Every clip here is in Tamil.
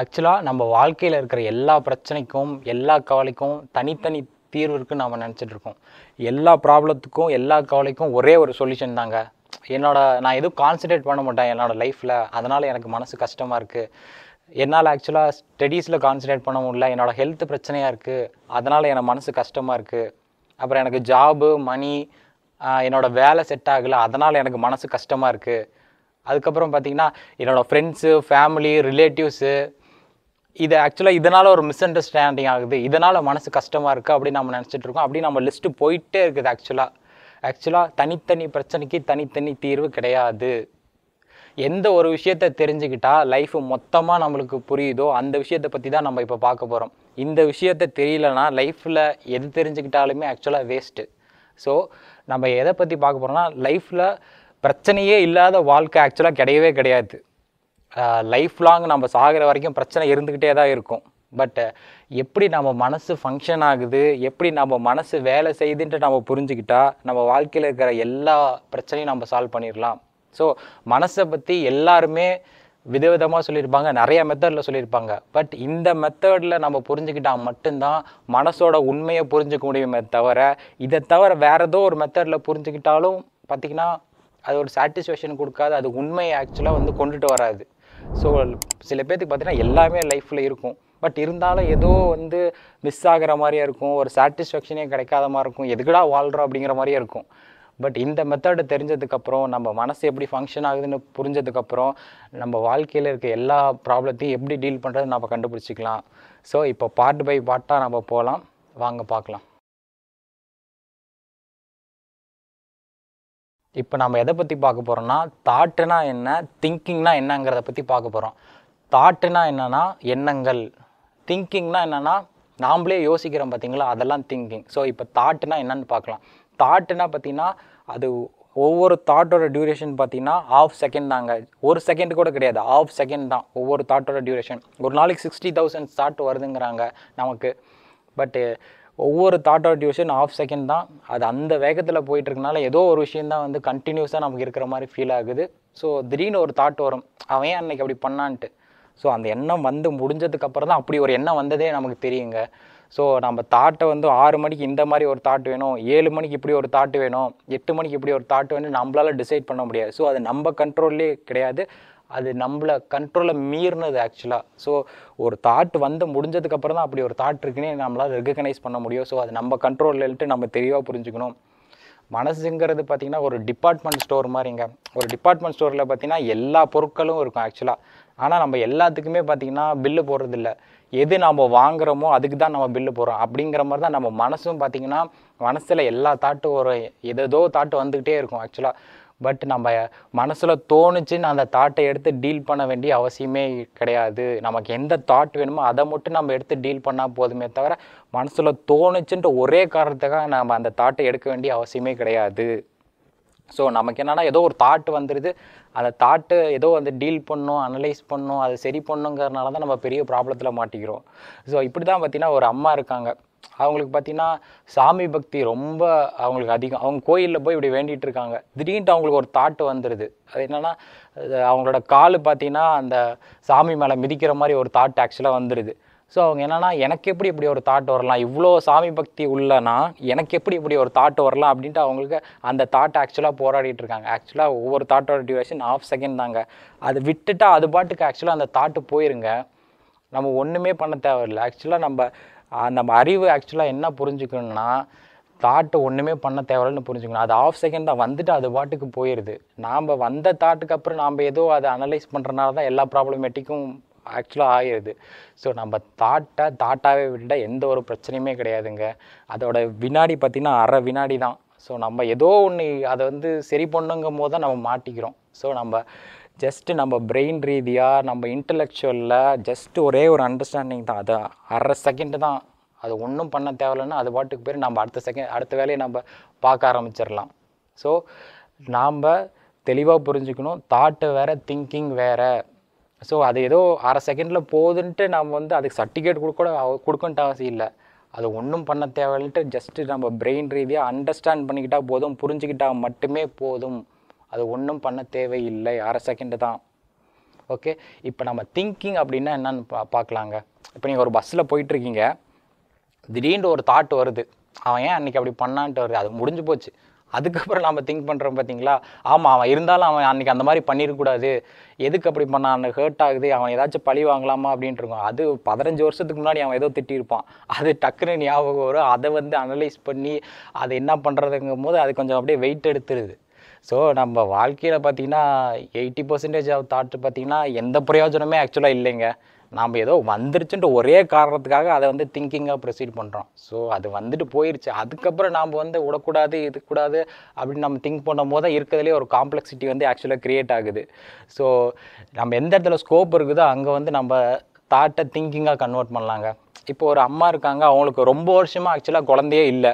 ஆக்சுவலாக நம்ம வாழ்க்கையில் இருக்கிற எல்லா பிரச்சனைக்கும் எல்லா கவலைக்கும் தனித்தனி தீர்வு இருக்குன்னு நம்ம நினச்சிட்ருக்கோம் எல்லா ப்ராப்ளத்துக்கும் எல்லா கவலைக்கும் ஒரே ஒரு சொல்யூஷன் தாங்க என்னோட நான் எதுவும் கான்சன்ட்ரேட் பண்ண மாட்டேன் என்னோடய லைஃப்பில் அதனால் எனக்கு மனசு கஷ்டமாக இருக்குது என்னால் ஆக்சுவலாக ஸ்டடீஸில் கான்சன்ட்ரேட் பண்ண முடியல என்னோடய ஹெல்த் பிரச்சனையாக இருக்குது அதனால் எனக்கு மனசு கஷ்டமாக இருக்குது அப்புறம் எனக்கு ஜாபு மணி என்னோடய வேலை செட் ஆகலை அதனால் எனக்கு மனசு கஷ்டமாக இருக்குது அதுக்கப்புறம் பார்த்திங்கன்னா என்னோடய ஃப்ரெண்ட்ஸு ஃபேமிலி ரிலேட்டிவ்ஸு இது ஆக்சுவலாக இதனால் ஒரு மிஸ் அண்டர்ஸ்டாண்டிங் ஆகுது இதனால் மனசு கஷ்டமாக இருக்குது அப்படின்னு நம்ம நினச்சிட்டு இருக்கோம் அப்படி நம்ம லிஸ்ட்டு போயிட்டே இருக்குது ஆக்சுவலாக ஆக்சுவலாக தனித்தனி பிரச்சனைக்கு தனித்தனி தீர்வு கிடையாது எந்த ஒரு விஷயத்த தெரிஞ்சுக்கிட்டால் லைஃப் மொத்தமாக நம்மளுக்கு புரியுதோ அந்த விஷயத்தை பற்றி தான் நம்ம இப்போ பார்க்க போகிறோம் இந்த விஷயத்த தெரியலனா லைஃப்பில் எது தெரிஞ்சுக்கிட்டாலுமே ஆக்சுவலாக வேஸ்ட்டு ஸோ நம்ம எதை பற்றி பார்க்க போகிறோம்னா லைஃப்பில் பிரச்சனையே இல்லாத வாழ்க்கை ஆக்சுவலாக கிடையவே கிடையாது லைஃப் லாங் நம்ம சாகிற வரைக்கும் பிரச்சனை இருந்துக்கிட்டே தான் இருக்கும் பட் எப்படி நம்ம மனசு ஃபங்க்ஷன் ஆகுது எப்படி நம்ம மனசு வேலை செய்யுதுன்ட்டு நம்ம புரிஞ்சுக்கிட்டா நம்ம வாழ்க்கையில் இருக்கிற எல்லா பிரச்சனையும் நம்ம சால்வ் பண்ணிடலாம் ஸோ மனசை பற்றி எல்லாருமே விதவிதமாக சொல்லியிருப்பாங்க நிறைய மெத்தடில் சொல்லியிருப்பாங்க பட் இந்த மெத்தடில் நம்ம புரிஞ்சுக்கிட்டால் மட்டும்தான் மனசோட உண்மையை புரிஞ்சுக்க முடியுமே தவிர இதை தவிர வேறு ஏதோ ஒரு மெத்தடில் புரிஞ்சுக்கிட்டாலும் பார்த்திங்கன்னா அது ஒரு சாட்டிஸ்ஃபேக்ஷன் கொடுக்காது அது உண்மையை ஆக்சுவலாக வந்து கொண்டுட்டு வராது ஸோ சில பேர்த்துக்கு பார்த்தீங்கன்னா எல்லாமே லைஃப்பில் இருக்கும் பட் இருந்தாலும் ஏதோ வந்து மிஸ் ஆகிற மாதிரியே இருக்கும் ஒரு சாட்டிஸ்ஃபேக்ஷனே கிடைக்காத மாதிரி இருக்கும் எதுக்குடா வாழ்கிறோம் அப்படிங்கிற மாதிரியே இருக்கும் பட் இந்த மெத்தடு தெரிஞ்சதுக்கப்புறம் நம்ம மனசு எப்படி ஃபங்க்ஷன் ஆகுதுன்னு புரிஞ்சதுக்கப்புறம் நம்ம வாழ்க்கையில் இருக்க எல்லா ப்ராப்ளத்தையும் எப்படி டீல் பண்ணுறது நம்ம கண்டுபிடிச்சிக்கலாம் ஸோ இப்போ பார்ட் பை பார்ட்டாக நம்ம போகலாம் வாங்க பார்க்கலாம் இப்போ நம்ம எதை பற்றி பார்க்க போகிறோம்னா தாட்டுனா என்ன திங்கிங்னா என்னங்கிறத பற்றி பார்க்க போகிறோம் தாட்டுனா என்னென்னா எண்ணங்கள் திங்கிங்னா என்னென்னா நாம்ளே யோசிக்கிறோம் பார்த்திங்களா அதெல்லாம் திங்கிங் ஸோ இப்போ தாட்டுனா என்னன்னு பார்க்கலாம் தாட்டுனா பார்த்தீங்கன்னா அது ஒவ்வொரு தாட்டோட டியூரேஷன் பார்த்தீங்கன்னா ஆஃப் செகண்ட் தாங்க ஒரு செகண்ட் கூட கிடையாது ஆஃப் செகண்ட் தான் ஒவ்வொரு தாட்டோட டியூரேஷன் ஒரு நாளைக்கு சிக்ஸ்டி தௌசண்ட் தாட் வருதுங்கிறாங்க நமக்கு பட்டு ஒவ்வொரு தாட்டோட டியூஷன் ஆஃப் செகண்ட் தான் அது அந்த வேகத்தில் போயிட்டுருக்கனால ஏதோ ஒரு விஷயந்தான் வந்து கண்டினியூஸாக நமக்கு இருக்கிற மாதிரி ஃபீல் ஆகுது ஸோ திடீர்னு ஒரு தாட் வரும் அவன் ஏன் அன்னைக்கு அப்படி பண்ணான்ட்டு ஸோ அந்த எண்ணம் வந்து முடிஞ்சதுக்கப்புறம் தான் அப்படி ஒரு எண்ணம் வந்ததே நமக்கு தெரியுங்க ஸோ நம்ம தாட்டை வந்து ஆறு மணிக்கு இந்த மாதிரி ஒரு தாட் வேணும் ஏழு மணிக்கு இப்படி ஒரு தாட் வேணும் எட்டு மணிக்கு இப்படி ஒரு தாட் வேணும் நம்மளால் டிசைட் பண்ண முடியாது ஸோ அது நம்ம கண்ட்ரோல்லே கிடையாது அது நம்மளை கண்ட்ரோலை மீறினது ஆக்சுவலாக ஸோ ஒரு தாட் வந்து முடிஞ்சதுக்கப்புறம் தான் அப்படி ஒரு தாட் இருக்குன்னே நம்மளால் ரெகனைஸ் பண்ண முடியும் ஸோ அது நம்ம கண்ட்ரோல்ட்டு நம்ம தெளிவாக புரிஞ்சுக்கணும் மனசுங்கிறது பார்த்திங்கன்னா ஒரு டிபார்ட்மெண்ட் ஸ்டோர் மாதிரிங்க ஒரு டிபார்ட்மெண்ட் ஸ்டோரில் பார்த்திங்கன்னா எல்லா பொருட்களும் இருக்கும் ஆக்சுவலாக ஆனால் நம்ம எல்லாத்துக்குமே பார்த்திங்கன்னா பில்லு போடுறதில்ல எது நம்ம வாங்குகிறோமோ அதுக்கு தான் நம்ம பில்லு போகிறோம் அப்படிங்கிற மாதிரி தான் நம்ம மனசும் பார்த்திங்கன்னா மனசில் எல்லா தாட்டும் ஒரு எதோ தாட்டு வந்துக்கிட்டே இருக்கும் ஆக்சுவலாக பட் நம்ம மனசில் தோணுச்சுன்னு அந்த தாட்டை எடுத்து டீல் பண்ண வேண்டிய அவசியமே கிடையாது நமக்கு எந்த தாட் வேணுமோ அதை மட்டும் நம்ம எடுத்து டீல் பண்ணால் போதுமே தவிர மனசில் தோணுச்சுன்ற ஒரே காரணத்துக்காக நம்ம அந்த தாட்டை எடுக்க வேண்டிய அவசியமே கிடையாது ஸோ நமக்கு என்னென்னா ஏதோ ஒரு தாட் வந்துடுது அந்த தாட்டு ஏதோ வந்து டீல் பண்ணும் அனலைஸ் பண்ணும் அதை சரி பண்ணுங்கிறதுனால தான் நம்ம பெரிய ப்ராப்ளத்தில் மாட்டிக்கிறோம் ஸோ இப்படி தான் பார்த்திங்கன்னா ஒரு அம்மா இருக்காங்க அவங்களுக்கு பார்த்திங்கன்னா சாமி பக்தி ரொம்ப அவங்களுக்கு அதிகம் அவங்க கோயிலில் போய் இப்படி வேண்டிகிட்டு இருக்காங்க திடீர்னு அவங்களுக்கு ஒரு தாட்டு வந்துடுது அது என்னென்னா அவங்களோட கால் பார்த்தீங்கன்னா அந்த சாமி மேலே மிதிக்கிற மாதிரி ஒரு தாட் ஆக்சுவலாக வந்துடுது ஸோ அவங்க என்னென்னா எனக்கு எப்படி இப்படி ஒரு தாட் வரலாம் இவ்வளோ சாமி பக்தி உள்ளனா எனக்கு எப்படி இப்படி ஒரு தாட் வரலாம் அப்படின்ட்டு அவங்களுக்கு அந்த தாட் ஆக்சுவலாக போராடிட்டு இருக்காங்க ஆக்சுவலாக ஒவ்வொரு தாட்டோட டியூரேஷன் ஆஃப் செகண்ட் தாங்க அது விட்டுட்டா அது பாட்டுக்கு ஆக்சுவலாக அந்த தாட்டு போயிருங்க நம்ம ஒன்றுமே பண்ண தேவையில்லை ஆக்சுவலாக நம்ம நம்ம அறிவு ஆக்சுவலாக என்ன புரிஞ்சுக்கணும்னா தாட்டை ஒன்றுமே பண்ண தேவையில்லைன்னு புரிஞ்சுக்கணும் அது ஆஃப் செகண்ட் தான் வந்துட்டு அது பாட்டுக்கு போயிடுது நாம் வந்த தாட்டுக்கு அப்புறம் நாம் ஏதோ அதை அனலைஸ் பண்ணுறனால தான் எல்லா ப்ராப்ளமேட்டிக்கும் ஆக்சுவலாக ஆகிடுது ஸோ நம்ம தாட்டை தாட்டாகவே விட்டால் எந்த ஒரு பிரச்சனையுமே கிடையாதுங்க அதோட வினாடி பார்த்திங்கன்னா அரை வினாடி தான் ஸோ நம்ம ஏதோ ஒன்று அதை வந்து சரி பண்ணுங்கும் போது தான் நம்ம மாட்டிக்கிறோம் ஸோ நம்ம ஜஸ்ட்டு நம்ம பிரெயின் ரீதியாக நம்ம இன்டலெக்சுவலில் ஜஸ்ட்டு ஒரே ஒரு அண்டர்ஸ்டாண்டிங் தான் அது அரை செகண்டு தான் அது ஒன்றும் பண்ண தேவையில்லைன்னா அது பாட்டுக்கு பேர் நம்ம அடுத்த செகண்ட் அடுத்த வேலையை நம்ம பார்க்க ஆரம்பிச்சிடலாம் ஸோ நாம் தெளிவாக புரிஞ்சுக்கணும் தாட்டு வேறு திங்கிங் வேறு ஸோ அது ஏதோ அரை செகண்டில் போகுதுன்ட்டு நம்ம வந்து அதுக்கு சர்டிஃபிகேட் கொடுக்க கொடுக்கன்ட்டு அவசியம் இல்லை அது ஒன்றும் பண்ண தேவையில்லைன்ட்டு ஜஸ்ட்டு நம்ம பிரெயின் ரீதியாக அண்டர்ஸ்டாண்ட் பண்ணிக்கிட்டால் போதும் புரிஞ்சுக்கிட்டால் மட்டுமே போதும் அது ஒன்றும் பண்ண தேவையில்லை அரை செகண்டு தான் ஓகே இப்போ நம்ம திங்கிங் அப்படின்னா என்னன்னு பா பார்க்கலாங்க இப்போ நீங்கள் ஒரு பஸ்ஸில் போயிட்டுருக்கீங்க திடீர்னு ஒரு தாட் வருது அவன் ஏன் அன்றைக்கி அப்படி பண்ணான்ட்டு வருது அது முடிஞ்சு போச்சு அதுக்கப்புறம் நம்ம திங்க் பண்ணுறோம் பார்த்தீங்களா ஆமாம் அவன் இருந்தாலும் அவன் அன்றைக்கி அந்த மாதிரி பண்ணிடக்கூடாது எதுக்கு அப்படி பண்ணான் ஹேர்ட் ஆகுது அவன் ஏதாச்சும் பழி வாங்கலாமா அப்படின்ட்டு அது பதினஞ்சு வருஷத்துக்கு முன்னாடி அவன் ஏதோ திட்டியிருப்பான் அது டக்குன்னு ஞாபகம் வரும் அதை வந்து அனலைஸ் பண்ணி அதை என்ன பண்ணுறதுங்கும் போது அது கொஞ்சம் அப்படியே வெயிட் எடுத்துருது ஸோ நம்ம வாழ்க்கையில் பார்த்திங்கன்னா எயிட்டி பர்சன்டேஜ் ஆஃப் தாட்டு பார்த்திங்கன்னா எந்த பிரயோஜனமே ஆக்சுவலாக இல்லைங்க நாம் ஏதோ வந்துருச்சுன்ற ஒரே காரணத்துக்காக அதை வந்து திங்கிங்காக ப்ரொசீட் பண்ணுறோம் ஸோ அது வந்துட்டு போயிடுச்சு அதுக்கப்புறம் நாம் வந்து விடக்கூடாது இதுக்கூடாது அப்படின்னு நம்ம திங்க் பண்ணும் போது இருக்கிறதுலே ஒரு காம்ப்ளெக்சிட்டி வந்து ஆக்சுவலாக க்ரியேட் ஆகுது ஸோ நம்ம எந்த இடத்துல ஸ்கோப் இருக்குதோ அங்கே வந்து நம்ம தாட்டை திங்கிங்காக கன்வெர்ட் பண்ணலாங்க இப்போ ஒரு அம்மா இருக்காங்க அவங்களுக்கு ரொம்ப வருஷமாக ஆக்சுவலாக குழந்தையே இல்லை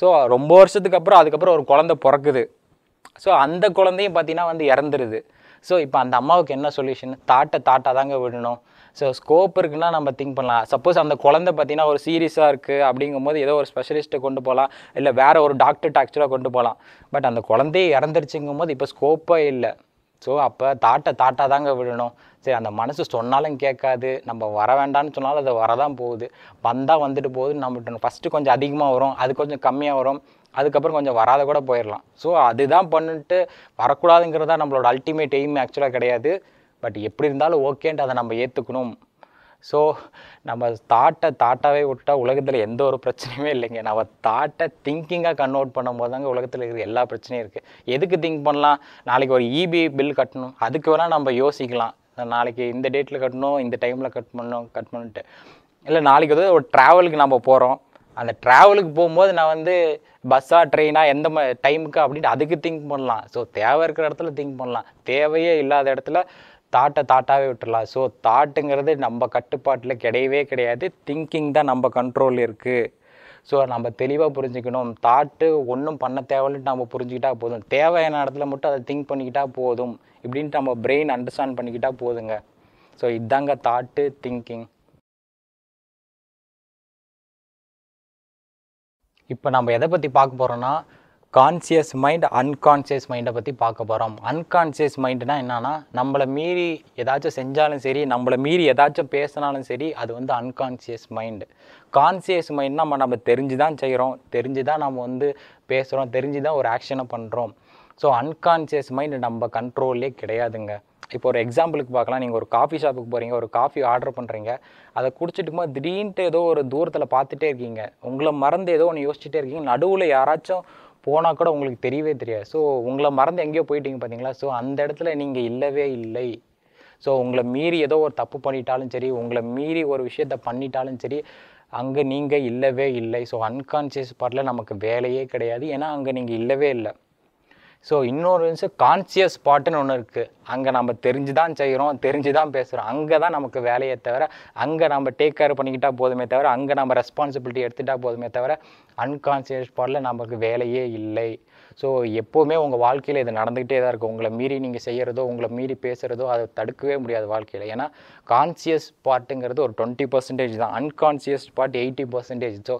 ஸோ ரொம்ப வருஷத்துக்கு அப்புறம் அதுக்கப்புறம் ஒரு குழந்தை பிறக்குது ஸோ அந்த குழந்தையும் பார்த்தீங்கன்னா வந்து இறந்துருது ஸோ இப்போ அந்த அம்மாவுக்கு என்ன சொல்யூஷன் தாட்டை தாட்டாக தாங்க விடணும் ஸோ ஸ்கோப் இருக்குன்னா நம்ம திங்க் பண்ணலாம் சப்போஸ் அந்த குழந்தை பார்த்தீங்கன்னா ஒரு சீரியஸாக இருக்குது அப்படிங்கும்போது ஏதோ ஒரு ஸ்பெஷலிஸ்ட்டை கொண்டு போகலாம் இல்லை வேறு ஒரு டாக்டர்கிட்ட ஆக்சுவலாக கொண்டு போகலாம் பட் அந்த குழந்தையே இறந்துருச்சுங்கும் போது இப்போ ஸ்கோப்பே இல்லை ஸோ அப்போ தாட்டை தாட்டாக தாங்க விடணும் சரி அந்த மனசு சொன்னாலும் கேட்காது நம்ம வர வேண்டாம்னு சொன்னாலும் அது வரதான் போகுது வந்தால் வந்துட்டு போகுது நம்மகிட்ட ஃபஸ்ட்டு கொஞ்சம் அதிகமாக வரும் அது கொஞ்சம் கம்மியாக வரும் அதுக்கப்புறம் கொஞ்சம் வராத கூட போயிடலாம் ஸோ அதுதான் பண்ணிட்டு வரக்கூடாதுங்கிறது தான் நம்மளோட அல்டிமேட் எய்ம் ஆக்சுவலாக கிடையாது பட் எப்படி இருந்தாலும் ஓகேன்ட்டு அதை நம்ம ஏற்றுக்கணும் ஸோ நம்ம தாட்டை தாட்டாகவே விட்டால் உலகத்தில் எந்த ஒரு பிரச்சனையுமே இல்லைங்க நம்ம தாட்டை திங்கிங்காக கன்வெர்ட் பண்ணும்போது தாங்க உலகத்தில் இருக்கிற எல்லா பிரச்சனையும் இருக்குது எதுக்கு திங்க் பண்ணலாம் நாளைக்கு ஒரு இபி e பில் கட்டணும் அதுக்கு வேணால் நம்ம யோசிக்கலாம் நாளைக்கு இந்த டேட்டில் கட்டணும் இந்த டைமில் கட் பண்ணணும் கட் பண்ணிட்டு இல்லை நாளைக்கு ஒரு ட்ராவலுக்கு நம்ம போகிறோம் அந்த ட்ராவலுக்கு போகும்போது நான் வந்து பஸ்ஸாக ட்ரெயினா எந்த மா டைமுக்கு அப்படின்ட்டு அதுக்கு திங்க் பண்ணலாம் ஸோ தேவை இருக்கிற இடத்துல திங்க் பண்ணலாம் தேவையே இல்லாத இடத்துல தாட்டை தாட்டாகவே விட்டுடலாம் ஸோ தாட்டுங்கிறது நம்ம கட்டுப்பாட்டில் கிடையவே கிடையாது திங்கிங் தான் நம்ம கண்ட்ரோல் இருக்குது ஸோ நம்ம தெளிவாக புரிஞ்சுக்கணும் தாட்டு ஒன்றும் பண்ண தேவையில்லைன்னு நம்ம புரிஞ்சுக்கிட்டா போதும் தேவையான இடத்துல மட்டும் அதை திங்க் பண்ணிக்கிட்டால் போதும் இப்படின்ட்டு நம்ம பிரெயின் அண்டர்ஸ்டாண்ட் பண்ணிக்கிட்டால் போதுங்க ஸோ இதாங்க தாட்டு திங்கிங் இப்போ நம்ம எதை பற்றி பார்க்க போகிறோன்னா கான்சியஸ் மைண்ட் அன்கான்சியஸ் மைண்டை பற்றி பார்க்க போகிறோம் அன்கான்சியஸ் மைண்டுனா என்னென்னா நம்மளை மீறி ஏதாச்சும் செஞ்சாலும் சரி நம்மளை மீறி ஏதாச்சும் பேசினாலும் சரி அது வந்து அன்கான்சியஸ் மைண்டு கான்சியஸ் மைண்ட் நம்ம நம்ம தெரிஞ்சு தான் செய்கிறோம் தெரிஞ்சு தான் நம்ம வந்து பேசுகிறோம் தெரிஞ்சு தான் ஒரு ஆக்ஷனை பண்ணுறோம் ஸோ அன்கான்சியஸ் மைண்டு நம்ம கண்ட்ரோல்லே கிடையாதுங்க இப்போ ஒரு எக்ஸாம்பிளுக்கு பார்க்கலாம் நீங்கள் ஒரு காஃபி ஷாப்புக்கு போகிறீங்க ஒரு காஃபி ஆர்டர் பண்ணுறீங்க அதை குடிச்சிட்டுமா திடீர்னுட்டு ஏதோ ஒரு தூரத்தில் பார்த்துட்டே இருக்கீங்க உங்களை மறந்து ஏதோ ஒன்று யோசிச்சுட்டே இருக்கீங்க நடுவில் யாராச்சும் போனால் கூட உங்களுக்கு தெரியவே தெரியாது ஸோ உங்களை மறந்து எங்கேயோ போயிட்டீங்க பார்த்தீங்களா ஸோ அந்த இடத்துல நீங்கள் இல்லவே இல்லை ஸோ உங்களை மீறி ஏதோ ஒரு தப்பு பண்ணிட்டாலும் சரி உங்களை மீறி ஒரு விஷயத்த பண்ணிட்டாலும் சரி அங்கே நீங்கள் இல்லவே இல்லை ஸோ அன்கான்சியஸ் பார்ட்டில் நமக்கு வேலையே கிடையாது ஏன்னா அங்கே நீங்கள் இல்லவே இல்லை ஸோ இன்னொரு விஷயம் கான்சியஸ் ஸ்பாட்டுன்னு ஒன்று இருக்குது அங்கே நம்ம தெரிஞ்சு தான் செய்கிறோம் தெரிஞ்சு தான் பேசுகிறோம் அங்கே தான் நமக்கு வேலையை தவிர அங்கே நம்ம டேக் கேர் பண்ணிக்கிட்டால் போதுமே தவிர அங்கே நம்ம ரெஸ்பான்சிபிலிட்டி எடுத்துகிட்டா போதுமே தவிர அன்கான்சியஸ் பாட்டில் நமக்கு வேலையே இல்லை ஸோ எப்போவுமே உங்கள் வாழ்க்கையில் இது நடந்துக்கிட்டே தான் இருக்கும் உங்களை மீறி நீங்கள் செய்கிறதோ உங்களை மீறி பேசுகிறதோ அதை தடுக்கவே முடியாது வாழ்க்கையில் ஏன்னா கான்சியஸ் பார்ட்டுங்கிறது ஒரு டுவெண்ட்டி பர்சன்டேஜ் தான் unconscious part eighty percentage so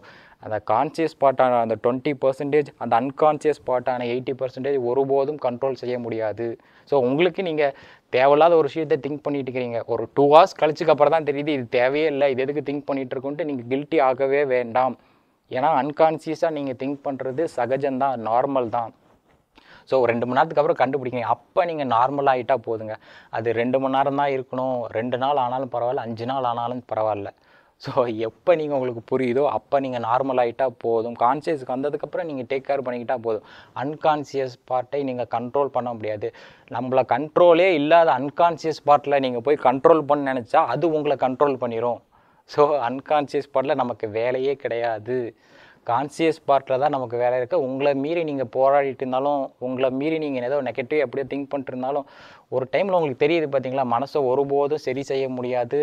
அந்த கான்சியஸ் பார்ட்டான அந்த டுவெண்ட்டி பர்சன்டேஜ் அந்த அன்கான்சியஸ் பார்ட்டான எயிட்டி பர்சன்டேஜ் ஒருபோதும் கண்ட்ரோல் செய்ய முடியாது ஸோ உங்களுக்கு நீங்கள் தேவையில்லாத ஒரு விஷயத்தை திங்க் பண்ணிட்டு இருக்கிறீங்க ஒரு டூ ஹவர்ஸ் கழிச்சுக்கு அப்புறம் தான் தெரியுது இது தேவையே இல்லை இது எதுக்கு திங்க் பண்ணிட்டு இருக்கோம்ட்டு நீங்கள் கில்ட்டி ஆகவே வேண்டாம் ஏன்னா அன்கான்சியஸாக நீங்கள் திங்க் பண்ணுறது சகஜம்தான் நார்மல் தான் ஸோ ஒரு ரெண்டு மணி நேரத்துக்கு அப்புறம் கண்டுபிடிக்கணும் அப்போ நீங்கள் நார்மலாக ஆகிட்டா போதுங்க அது ரெண்டு மணி நேரம் தான் இருக்கணும் ரெண்டு நாள் ஆனாலும் பரவாயில்ல அஞ்சு நாள் ஆனாலும் பரவாயில்ல ஸோ எப்போ நீங்கள் உங்களுக்கு புரியுதோ அப்போ நீங்கள் நார்மல் ஆகிட்டால் போதும் கான்சியஸுக்கு வந்ததுக்கப்புறம் நீங்கள் டேக் கேர் பண்ணிக்கிட்டால் போதும் அன்கான்சியஸ் பார்ட்டை நீங்கள் கண்ட்ரோல் பண்ண முடியாது நம்மளை கண்ட்ரோலே இல்லாத அன்கான்சியஸ் பார்ட்டில் நீங்கள் போய் கண்ட்ரோல் பண்ண நினச்சா அது உங்களை கண்ட்ரோல் பண்ணிடும் ஸோ அன்கான்சியஸ் பார்ட்டில் நமக்கு வேலையே கிடையாது கான்சியஸ் பார்ட்டில் தான் நமக்கு வேலை இருக்குது உங்களை மீறி நீங்கள் போராடிட்டு இருந்தாலும் உங்களை மீறி நீங்கள் ஏதோ நெகட்டிவ் அப்படியே திங்க் பண்ணிட்டு இருந்தாலும் ஒரு டைமில் உங்களுக்கு தெரியுது பார்த்தீங்களா மனசை ஒருபோதும் சரி செய்ய முடியாது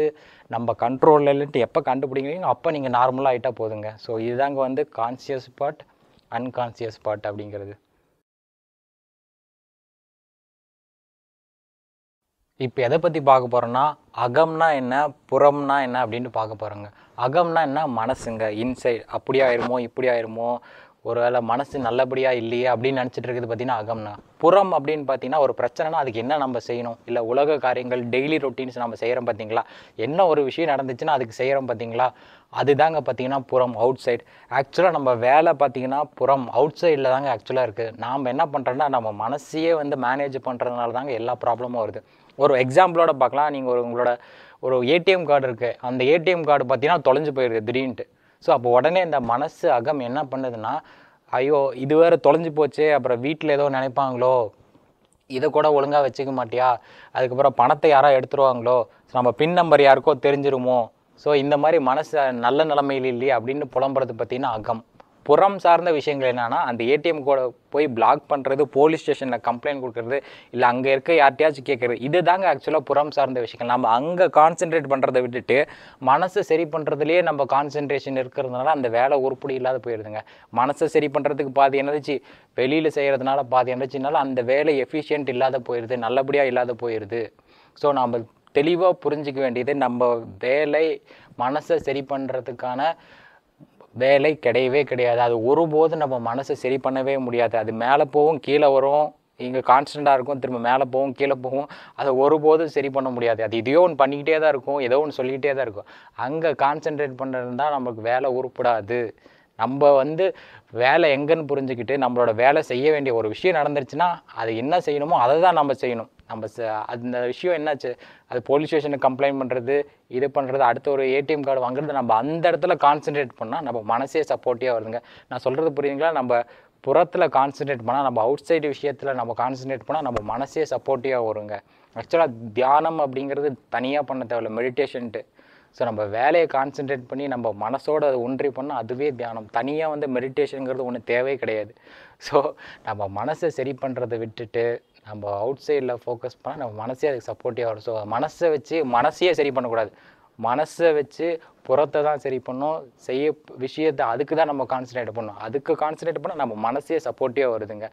நம்ம கண்ட்ரோலில் இல்லைன்ட்டு எப்போ கண்டுபிடிக்கிறீங்களோ அப்போ நீங்கள் நார்மலாக ஆகிட்டா போதுங்க ஸோ இதுதாங்க வந்து கான்சியஸ் பார்ட் அன்கான்சியஸ் பார்ட் அப்படிங்கிறது இப்போ எதை பற்றி பார்க்க போகிறோன்னா அகம்னா என்ன புறம்னா என்ன அப்படின்ட்டு பார்க்க போகிறோங்க அகம்னா என்ன மனசுங்க இன்சைட் அப்படி ஆயிருமோ இப்படி ஆயிருமோ ஒருவேளை மனசு நல்லபடியாக இல்லையே அப்படின்னு நினச்சிட்டு இருக்குது பார்த்தீங்கன்னா அகம்னா புறம் அப்படின்னு பார்த்தீங்கன்னா ஒரு பிரச்சனைனா அதுக்கு என்ன நம்ம செய்யணும் இல்லை உலக காரியங்கள் டெய்லி ரொட்டீன்ஸ் நம்ம செய்கிறோம் பார்த்தீங்களா என்ன ஒரு விஷயம் நடந்துச்சுன்னா அதுக்கு செய்கிறோம் பார்த்தீங்களா அதுதாங்க பார்த்தீங்கன்னா புறம் அவுட் சைட் ஆக்சுவலாக நம்ம வேலை பார்த்தீங்கன்னா புறம் அவுட் சைடில் தாங்க ஆக்சுவலாக இருக்குது நாம் என்ன பண்ணுறோன்னா நம்ம மனசையே வந்து மேனேஜ் பண்ணுறதுனால தாங்க எல்லா ப்ராப்ளமும் வருது ஒரு எக்ஸாம்பிளோட பார்க்கலாம் நீங்கள் ஒரு உங்களோட ஒரு ஏடிஎம் கார்டு இருக்குது அந்த ஏடிஎம் கார்டு பார்த்தீங்கன்னா தொலைஞ்சு போயிடுது திடீர்னுட்டு ஸோ அப்போ உடனே இந்த மனசு அகம் என்ன பண்ணுதுன்னா ஐயோ இது வேறு தொலைஞ்சு போச்சு அப்புறம் வீட்டில் ஏதோ நினைப்பாங்களோ இதை கூட ஒழுங்காக வச்சுக்க மாட்டியா அதுக்கப்புறம் பணத்தை யாராக எடுத்துருவாங்களோ நம்ம பின் நம்பர் யாருக்கோ தெரிஞ்சிருமோ ஸோ இந்த மாதிரி மனசு நல்ல நிலமையில் இல்லையே அப்படின்னு புலம்புறது பார்த்தீங்கன்னா அகம் புறம் சார்ந்த விஷயங்கள் என்னென்னா அந்த ஏடிஎம் கூட போய் பிளாக் பண்ணுறது போலீஸ் ஸ்டேஷனில் கம்ப்ளைண்ட் கொடுக்குறது இல்லை அங்கே இருக்க யார்ட்டையாச்சும் கேட்குறது இது தாங்க ஆக்சுவலாக புறம் சார்ந்த விஷயங்கள் நம்ம அங்கே கான்சென்ட்ரேட் பண்ணுறதை விட்டுட்டு மனசை சரி பண்ணுறதுலேயே நம்ம கான்சென்ட்ரேஷன் இருக்கிறதுனால அந்த வேலை உருப்படி இல்லாத போயிடுதுங்க மனசை சரி பண்ணுறதுக்கு பாதி எனர்ஜி வெளியில் செய்கிறதுனால பாதி எனர்ஜினால அந்த வேலை எஃபிஷியன்ட் இல்லாத போயிடுது நல்லபடியாக இல்லாத போயிடுது ஸோ நம்ம தெளிவாக புரிஞ்சிக்க வேண்டியது நம்ம வேலை மனசை சரி பண்ணுறதுக்கான வேலை கிடையவே கிடையாது அது ஒருபோது நம்ம மனசை சரி பண்ணவே முடியாது அது மேலே போகும் கீழே வரும் இங்கே கான்ஸ்டண்ட்டாக இருக்கும் திரும்ப மேலே போகும் கீழே போகும் அதை ஒருபோதும் சரி பண்ண முடியாது அது இதையோ ஒன்று பண்ணிக்கிட்டே தான் இருக்கும் ஏதோ ஒன்று சொல்லிக்கிட்டே தான் இருக்கும் அங்கே கான்சென்ட்ரேட் பண்ணுறதுனா நமக்கு வேலை உருப்படாது நம்ம வந்து வேலை எங்கேன்னு புரிஞ்சுக்கிட்டு நம்மளோட வேலை செய்ய வேண்டிய ஒரு விஷயம் நடந்துருச்சுன்னா அது என்ன செய்யணுமோ அதை தான் நம்ம செய்யணும் நம்ம ச அந்த விஷயம் என்னாச்சு அது போலீஸ் ஸ்டேஷனுக்கு கம்ப்ளைண்ட் பண்ணுறது இது பண்ணுறது அடுத்த ஒரு ஏடிஎம் கார்டு வாங்குறது நம்ம அந்த இடத்துல கான்சென்ட்ரேட் பண்ணால் நம்ம மனசே சப்போர்ட்டிவாக வருதுங்க நான் சொல்கிறது புரியுதுங்களா நம்ம புறத்தில் கான்சன்ட்ரேட் பண்ணால் நம்ம அவுட் சைடு விஷயத்தில் நம்ம கான்சன்ட்ரேட் பண்ணால் நம்ம மனசே சப்போர்ட்டிவாக வருங்க ஆக்சுவலாக தியானம் அப்படிங்கிறது தனியாக பண்ண தேவையில்ல மெடிடேஷன்ட்டு ஸோ நம்ம வேலையை கான்சென்ட்ரேட் பண்ணி நம்ம மனசோட அதை ஒன்றி பண்ணால் அதுவே தியானம் தனியாக வந்து மெடிடேஷனுங்கிறது ஒன்றும் தேவையே கிடையாது ஸோ நம்ம மனசை சரி பண்ணுறதை விட்டுட்டு நம்ம அவுட் சைடில் ஃபோக்கஸ் பண்ணால் நம்ம மனசே அதுக்கு சப்போர்ட்டிவாக வரும் ஸோ மனசை வச்சு மனசையே சரி பண்ணக்கூடாது மனசை வச்சு புறத்தை தான் சரி பண்ணும் செய்ய விஷயத்தை அதுக்கு தான் நம்ம கான்சன்ட்ரேட் பண்ணும் அதுக்கு கான்சன்ட்ரேட் பண்ணால் நம்ம மனசே சப்போர்ட்டிவாக வருதுங்க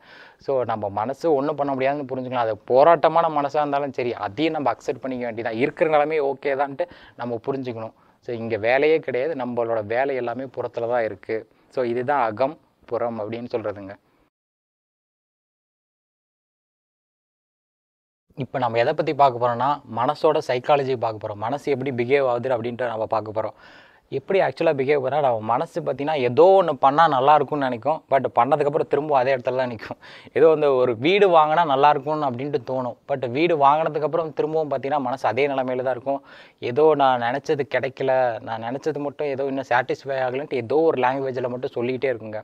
ஸோ நம்ம மனசு ஒன்றும் பண்ண முடியாதுன்னு புரிஞ்சுக்கலாம் அது போராட்டமான மனசாக இருந்தாலும் சரி அதையும் நம்ம அக்செப்ட் பண்ணிக்க வேண்டியதான் இருக்கிற நிலமே ஓகே தான்ட்டு நம்ம புரிஞ்சுக்கணும் ஸோ இங்கே வேலையே கிடையாது நம்மளோட வேலை எல்லாமே புறத்தில் தான் இருக்குது ஸோ இதுதான் அகம் புறம் அப்படின்னு சொல்கிறதுங்க இப்போ நம்ம எதை பற்றி பார்க்க போகிறோம்னா மனசோட சைக்காலஜி பார்க்க போகிறோம் மனசு எப்படி பிஹேவ் ஆகுது அப்படின்ட்டு நம்ம பார்க்க போகிறோம் எப்படி ஆக்சுவலாக பிஹேவ் பண்ணால் நம்ம மனசு பார்த்திங்கன்னா ஏதோ ஒன்று பண்ணால் நல்லாயிருக்கும்னு நினைக்கும் பட் பண்ணதுக்கப்புறம் திரும்ப அதே இடத்துல தான் நிற்கும் ஏதோ வந்து ஒரு வீடு வாங்கினா நல்லாயிருக்கும்னு அப்படின்ட்டு தோணும் பட் வீடு வாங்கினதுக்கப்புறம் திரும்பவும் பார்த்திங்கன்னா மனசு அதே நிலமையில தான் இருக்கும் ஏதோ நான் நினச்சது கிடைக்கல நான் நினச்சது மட்டும் ஏதோ இன்னும் சாட்டிஸ்ஃபை ஆகலன்ட்டு ஏதோ ஒரு லாங்குவேஜில் மட்டும் சொல்லிக்கிட்டே இருக்குங்க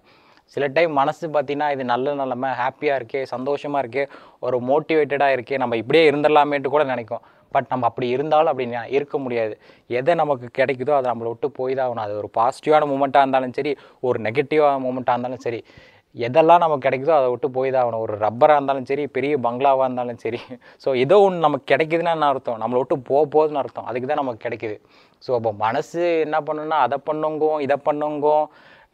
சில டைம் மனசு பார்த்தீங்கன்னா இது நல்ல நிலமை ஹாப்பியாக இருக்கே சந்தோஷமாக இருக்கே ஒரு மோட்டிவேட்டடாக இருக்கே நம்ம இப்படியே இருந்துடலாமேன்ட்டு கூட நினைக்கும் பட் நம்ம அப்படி இருந்தாலும் அப்படி இருக்க முடியாது எதை நமக்கு கிடைக்குதோ அதை நம்மளை விட்டு போய் தான் ஆகணும் அது ஒரு பாசிட்டிவான மூமெண்ட்டாக இருந்தாலும் சரி ஒரு நெகட்டிவான மூமெண்ட்டாக இருந்தாலும் சரி எதெல்லாம் நமக்கு கிடைக்குதோ அதை விட்டு போய் தான் ஆகணும் ஒரு ரப்பராக இருந்தாலும் சரி பெரிய பங்களாவாக இருந்தாலும் சரி ஸோ ஏதோ ஒன்று நமக்கு கிடைக்குதுன்னா என்ன அர்த்தம் நம்மளை விட்டு போக போகுதுன்னு அர்த்தம் அதுக்கு தான் நமக்கு கிடைக்குது ஸோ அப்போ மனசு என்ன பண்ணுன்னா அதை பண்ணுங்கும் இதை பண்ணுங்கும்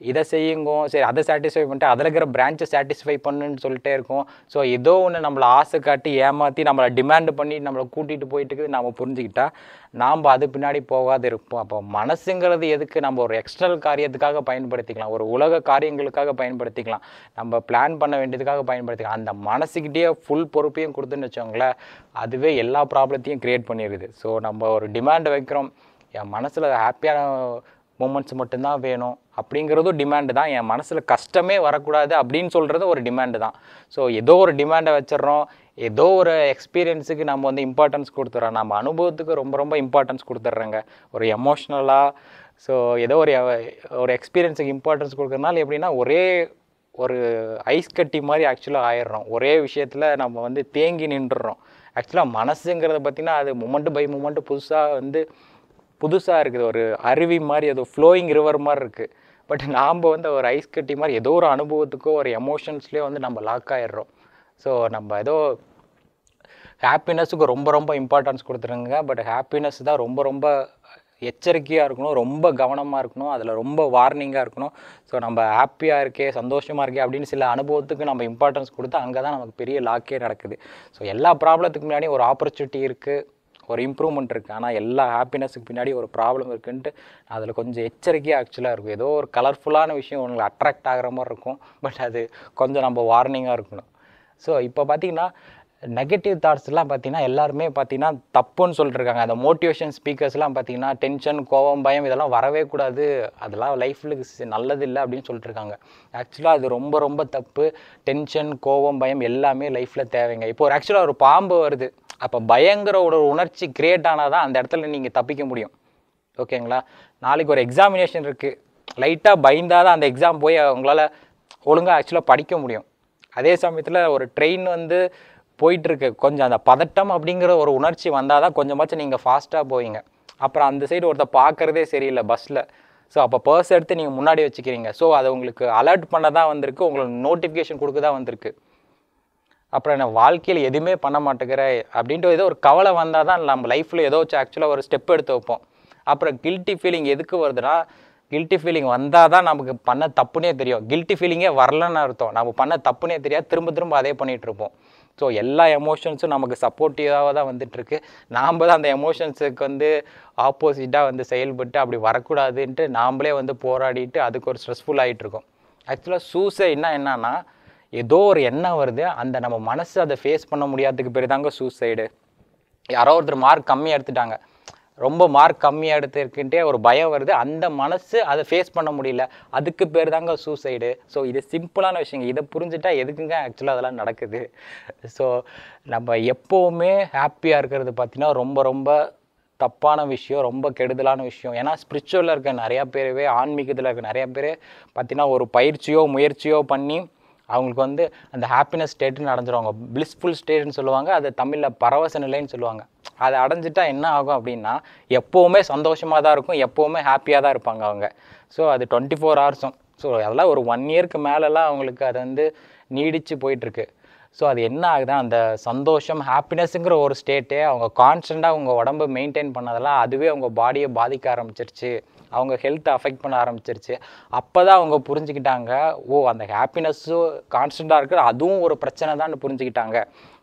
இதை செய்யுங்க சரி அதை சாட்டிஸ்ஃபை பண்ணிட்டு அதில் இருக்கிற பிரான்ச்சை சாட்டிஸ்ஃபை பண்ணுன்னு சொல்லிட்டே இருக்கும் ஸோ ஏதோ ஒன்று நம்மளை ஆசை காட்டி ஏமாற்றி நம்மளை டிமாண்டு பண்ணி நம்மளை கூட்டிகிட்டு போயிட்டு இருக்குது நம்ம புரிஞ்சுக்கிட்டா நாம் அது பின்னாடி போகாது இருப்போம் அப்போ மனசுங்கிறது எதுக்கு நம்ம ஒரு எக்ஸ்டர்னல் காரியத்துக்காக பயன்படுத்திக்கலாம் ஒரு உலக காரியங்களுக்காக பயன்படுத்திக்கலாம் நம்ம பிளான் பண்ண வேண்டியதுக்காக பயன்படுத்திக்கலாம் அந்த மனசுக்கிட்டேயே ஃபுல் பொறுப்பையும் கொடுத்துன்னு வச்சோங்களேன் அதுவே எல்லா ப்ராப்ளத்தையும் க்ரியேட் பண்ணிடுது ஸோ நம்ம ஒரு டிமாண்ட் வைக்கிறோம் என் மனசில் ஹாப்பியான மூமெண்ட்ஸ் மட்டும்தான் வேணும் அப்படிங்கிறதும் டிமாண்டு தான் என் மனசில் கஷ்டமே வரக்கூடாது அப்படின்னு சொல்கிறது ஒரு டிமாண்டு தான் ஸோ ஏதோ ஒரு டிமாண்டை வச்சிடறோம் ஏதோ ஒரு எக்ஸ்பீரியன்ஸுக்கு நம்ம வந்து இம்பார்ட்டன்ஸ் கொடுத்துட்றோம் நம்ம அனுபவத்துக்கு ரொம்ப ரொம்ப இம்பார்ட்டன்ஸ் கொடுத்துட்றேங்க ஒரு எமோஷ்னலாக ஸோ ஏதோ ஒரு ஒரு எக்ஸ்பீரியன்ஸுக்கு இம்பார்ட்டன்ஸ் கொடுக்குறதுனால எப்படின்னா ஒரே ஒரு ஐஸ் கட்டி மாதிரி ஆக்சுவலாக ஆயிடுறோம் ஒரே விஷயத்தில் நம்ம வந்து தேங்கி நின்றுடுறோம் ஆக்சுவலாக மனசுங்கிறத பார்த்திங்கன்னா அது மூமெண்ட்டு பை மூமெண்ட்டு புதுசாக வந்து புதுசாக இருக்குது ஒரு அருவி மாதிரி ஏதோ ஃப்ளோயிங் ரிவர் மாதிரி இருக்குது பட் நாம் வந்து ஒரு ஐஸ் கட்டி மாதிரி ஏதோ ஒரு அனுபவத்துக்கோ ஒரு எமோஷன்ஸ்லேயோ வந்து நம்ம லாக் ஆகிடுறோம் ஸோ நம்ம ஏதோ ஹாப்பினஸுக்கு ரொம்ப ரொம்ப இம்பார்ட்டன்ஸ் கொடுத்துருங்க பட் ஹாப்பினஸ் தான் ரொம்ப ரொம்ப எச்சரிக்கையாக இருக்கணும் ரொம்ப கவனமாக இருக்கணும் அதில் ரொம்ப வார்னிங்காக இருக்கணும் ஸோ நம்ம ஹாப்பியாக இருக்கே சந்தோஷமாக இருக்கே அப்படின்னு சில அனுபவத்துக்கு நம்ம இம்பார்ட்டன்ஸ் கொடுத்து அங்கே தான் நமக்கு பெரிய லாக்கே நடக்குது ஸோ எல்லா ப்ராப்ளத்துக்கு முன்னாடி ஒரு ஆப்பர்ச்சுனிட்டி இருக்குது ஒரு இம்ப்ரூவ்மெண்ட் இருக்குது ஆனால் எல்லா ஹாப்பினஸுக்கு பின்னாடி ஒரு ப்ராப்ளம் இருக்குன்ட்டு அதில் கொஞ்சம் எச்சரிக்கையாக ஆக்சுவலாக இருக்கும் ஏதோ ஒரு கலர்ஃபுல்லான விஷயம் உங்களுக்கு அட்ராக்ட் ஆகிற மாதிரி இருக்கும் பட் அது கொஞ்சம் நம்ம வார்னிங்காக இருக்கணும் ஸோ இப்போ பார்த்திங்கன்னா நெகட்டிவ் தாட்ஸ்லாம் பார்த்திங்கன்னா எல்லாருமே பார்த்திங்கன்னா தப்புன்னு சொல்லிட்டுருக்காங்க அந்த மோட்டிவேஷன் ஸ்பீக்கர்ஸ்லாம் பார்த்திங்கன்னா டென்ஷன் கோவம் பயம் இதெல்லாம் வரவே கூடாது அதெல்லாம் லைஃப்பில் நல்லது இல்லை அப்படின்னு சொல்லிட்டுருக்காங்க ஆக்சுவலாக அது ரொம்ப ரொம்ப தப்பு டென்ஷன் கோவம் பயம் எல்லாமே லைஃப்பில் தேவைங்க இப்போ ஒரு ஆக்சுவலாக ஒரு பாம்பு வருது அப்போ பயங்கிற ஒரு உணர்ச்சி கிரியேட் ஆனால் தான் அந்த இடத்துல நீங்கள் தப்பிக்க முடியும் ஓகேங்களா நாளைக்கு ஒரு எக்ஸாமினேஷன் இருக்குது லைட்டாக பயந்தால் தான் அந்த எக்ஸாம் போய் அவங்களால ஒழுங்காக ஆக்சுவலாக படிக்க முடியும் அதே சமயத்தில் ஒரு ட்ரெயின் வந்து போயிட்டுருக்கு கொஞ்சம் அந்த பதட்டம் அப்படிங்கிற ஒரு உணர்ச்சி வந்தால் தான் கொஞ்சமாச்சும் நீங்கள் ஃபாஸ்ட்டாக போவீங்க அப்புறம் அந்த சைடு ஒருத்தர் பார்க்குறதே சரியில்லை பஸ்ஸில் ஸோ அப்போ பர்ஸ் எடுத்து நீங்கள் முன்னாடி வச்சுக்கிறீங்க ஸோ அதை உங்களுக்கு அலர்ட் பண்ண தான் வந்திருக்கு உங்களுக்கு நோட்டிஃபிகேஷன் கொடுக்க தான் வந்திருக்கு அப்புறம் என்ன வாழ்க்கையில் எதுவுமே பண்ண மாட்டேங்கிற அப்படின்ட்டு ஏதோ ஒரு கவலை வந்தால் தான் நம்ம லைஃப்பில் ஏதோ வச்சு ஆக்சுவலாக ஒரு ஸ்டெப் எடுத்து வைப்போம் அப்புறம் கில்ட்டி ஃபீலிங் எதுக்கு வருதுன்னா கில்ட்டி ஃபீலிங் வந்தால் தான் நமக்கு பண்ண தப்புனே தெரியும் கில்ட்டி ஃபீலிங்கே வரலன்னு அர்த்தம் நம்ம பண்ண தப்புனே தெரியாது திரும்ப திரும்ப அதே பண்ணிகிட்ருப்போம் ஸோ எல்லா எமோஷன்ஸும் நமக்கு சப்போர்ட்டிவாக தான் வந்துட்டுருக்கு நாம் தான் அந்த எமோஷன்ஸுக்கு வந்து ஆப்போசிட்டாக வந்து செயல்பட்டு அப்படி வரக்கூடாதுன்ட்டு நாம்ளே வந்து போராடிட்டு அதுக்கு ஒரு ஸ்ட்ரெஸ்ஃபுல் ஆகிட்டுருக்கோம் ஆக்சுவலாக சூசைட்னா என்னன்னா ஏதோ ஒரு எண்ணம் வருது அந்த நம்ம மனசு அதை ஃபேஸ் பண்ண முடியாததுக்கு பேர் தாங்க சூசைடு யாரோ ஒருத்தர் மார்க் கம்மியாக எடுத்துட்டாங்க ரொம்ப மார்க் கம்மியாக எடுத்துருக்குன்ட்டே ஒரு பயம் வருது அந்த மனசு அதை ஃபேஸ் பண்ண முடியல அதுக்கு பேர் தாங்க சூசைடு ஸோ இது சிம்பிளான விஷயங்க இதை புரிஞ்சுட்டா எதுக்குங்க ஆக்சுவலாக அதெல்லாம் நடக்குது ஸோ நம்ம எப்போவுமே ஹாப்பியாக இருக்கிறது பார்த்திங்கன்னா ரொம்ப ரொம்ப தப்பான விஷயம் ரொம்ப கெடுதலான விஷயம் ஏன்னா ஸ்பிரிச்சுவலில் இருக்க நிறையா பேரவே ஆன்மீகத்தில் இருக்க நிறையா பேர் பார்த்திங்கன்னா ஒரு பயிற்சியோ முயற்சியோ பண்ணி அவங்களுக்கு வந்து அந்த ஹாப்பினஸ் ஸ்டேட்டுன்னு அடைஞ்சிருவாங்க பிளிஸ்ஃபுல் ஸ்டேட்னு சொல்லுவாங்க அது தமிழில் பரவச நிலைன்னு சொல்லுவாங்க அதை அடைஞ்சிட்டா என்ன ஆகும் அப்படின்னா எப்போவுமே சந்தோஷமாக தான் இருக்கும் எப்போவுமே ஹாப்பியாக தான் இருப்பாங்க அவங்க ஸோ அது டுவெண்ட்டி ஃபோர் ஹவர்ஸும் ஸோ அதெல்லாம் ஒரு ஒன் இயர்க்கு மேலெலாம் அவங்களுக்கு அது வந்து நீடித்து போயிட்டுருக்கு ஸோ அது என்ன ஆகுதுன்னா அந்த சந்தோஷம் ஹாப்பினஸ்ஸுங்கிற ஒரு ஸ்டேட்டே அவங்க கான்ஸ்டண்ட்டாக அவங்க உடம்பு மெயின்டைன் பண்ணதெல்லாம் அதுவே அவங்க பாடியை பாதிக்க ஆரம்பிச்சிருச்சு அவங்க ஹெல்த்தை அஃபெக்ட் பண்ண ஆரம்பிச்சிருச்சு அப்போ தான் அவங்க புரிஞ்சுக்கிட்டாங்க ஓ அந்த ஹாப்பினஸ்ஸும் கான்ஸ்டண்ட்டாக இருக்கிற அதுவும் ஒரு பிரச்சனை தான் புரிஞ்சுக்கிட்டாங்க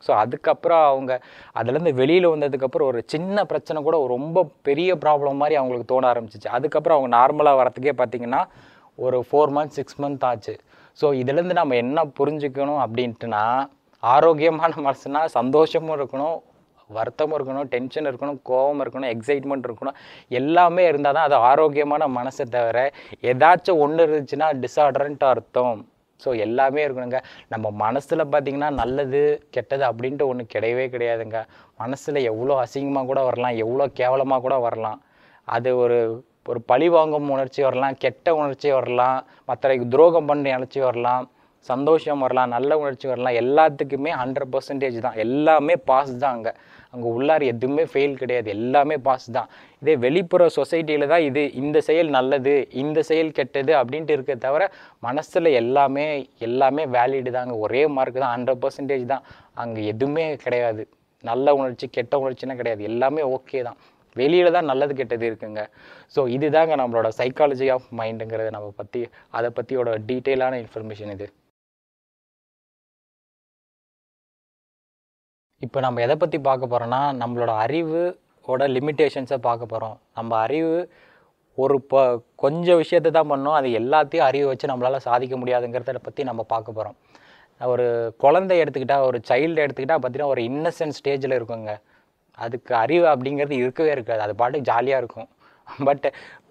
ஸோ அதுக்கப்புறம் அவங்க அதுலேருந்து வெளியில் வந்ததுக்கப்புறம் ஒரு சின்ன பிரச்சனை கூட ரொம்ப பெரிய ப்ராப்ளம் மாதிரி அவங்களுக்கு தோண ஆரம்பிச்சிச்சு அதுக்கப்புறம் அவங்க நார்மலாக வரத்துக்கே பார்த்திங்கன்னா ஒரு ஃபோர் மந்த் சிக்ஸ் மந்த் ஆச்சு ஸோ இதுலேருந்து நம்ம என்ன புரிஞ்சுக்கணும் அப்படின்ட்டுனா ஆரோக்கியமான மனசுனால் சந்தோஷமும் இருக்கணும் வருத்தம் இருக்கணும் டென்ஷன் இருக்கணும் கோபம் இருக்கணும் எக்ஸைட்மெண்ட் இருக்கணும் எல்லாமே இருந்தால் தான் அது ஆரோக்கியமான மனசை தவிர ஏதாச்சும் ஒன்று இருந்துச்சுன்னா டிஸார்டர்ன்ட்டு அர்த்தம் ஸோ எல்லாமே இருக்கணுங்க நம்ம மனசில் பார்த்திங்கன்னா நல்லது கெட்டது அப்படின்ட்டு ஒன்று கிடையவே கிடையாதுங்க மனசில் எவ்வளோ அசிங்கமாக கூட வரலாம் எவ்வளோ கேவலமாக கூட வரலாம் அது ஒரு ஒரு பழி வாங்கும் உணர்ச்சி வரலாம் கெட்ட உணர்ச்சி வரலாம் மற்ற துரோகம் பண்ணி அழைச்சி வரலாம் சந்தோஷம் வரலாம் நல்ல உணர்ச்சி வரலாம் எல்லாத்துக்குமே ஹண்ட்ரட் பர்சன்டேஜ் தான் எல்லாமே பாஸ் தான் அங்கே அங்கே உள்ளார் எதுவுமே ஃபெயில் கிடையாது எல்லாமே பாஸ் தான் இதே வெளிப்புற சொசைட்டியில் தான் இது இந்த செயல் நல்லது இந்த செயல் கெட்டது அப்படின்ட்டு இருக்க தவிர மனசில் எல்லாமே எல்லாமே வேலிடு அங்கே ஒரே மார்க் தான் ஹண்ட்ரட் பர்சன்டேஜ் தான் அங்கே எதுவுமே கிடையாது நல்ல உணர்ச்சி கெட்ட உணர்ச்சின்னா கிடையாது எல்லாமே ஓகே தான் வெளியில் தான் நல்லது கெட்டது இருக்குங்க ஸோ இதுதாங்க நம்மளோட சைக்காலஜி ஆஃப் மைண்டுங்கிறத நம்ம பற்றி அதை பற்றியோட டீட்டெயிலான இன்ஃபர்மேஷன் இது இப்போ நம்ம எதை பற்றி பார்க்க போகிறோன்னா நம்மளோட அறிவோட லிமிட்டேஷன்ஸை பார்க்க போகிறோம் நம்ம அறிவு ஒரு இப்போ கொஞ்சம் விஷயத்தை தான் பண்ணோம் அது எல்லாத்தையும் அறிவை வச்சு நம்மளால் சாதிக்க முடியாதுங்கிறத பற்றி நம்ம பார்க்க போகிறோம் ஒரு குழந்தை எடுத்துக்கிட்டால் ஒரு சைல்டு எடுத்துக்கிட்டால் பார்த்தீங்கன்னா ஒரு இன்னசென்ட் ஸ்டேஜில் இருக்குங்க அதுக்கு அறிவு அப்படிங்கிறது இருக்கவே இருக்காது அது பாட்டு ஜாலியாக இருக்கும் பட்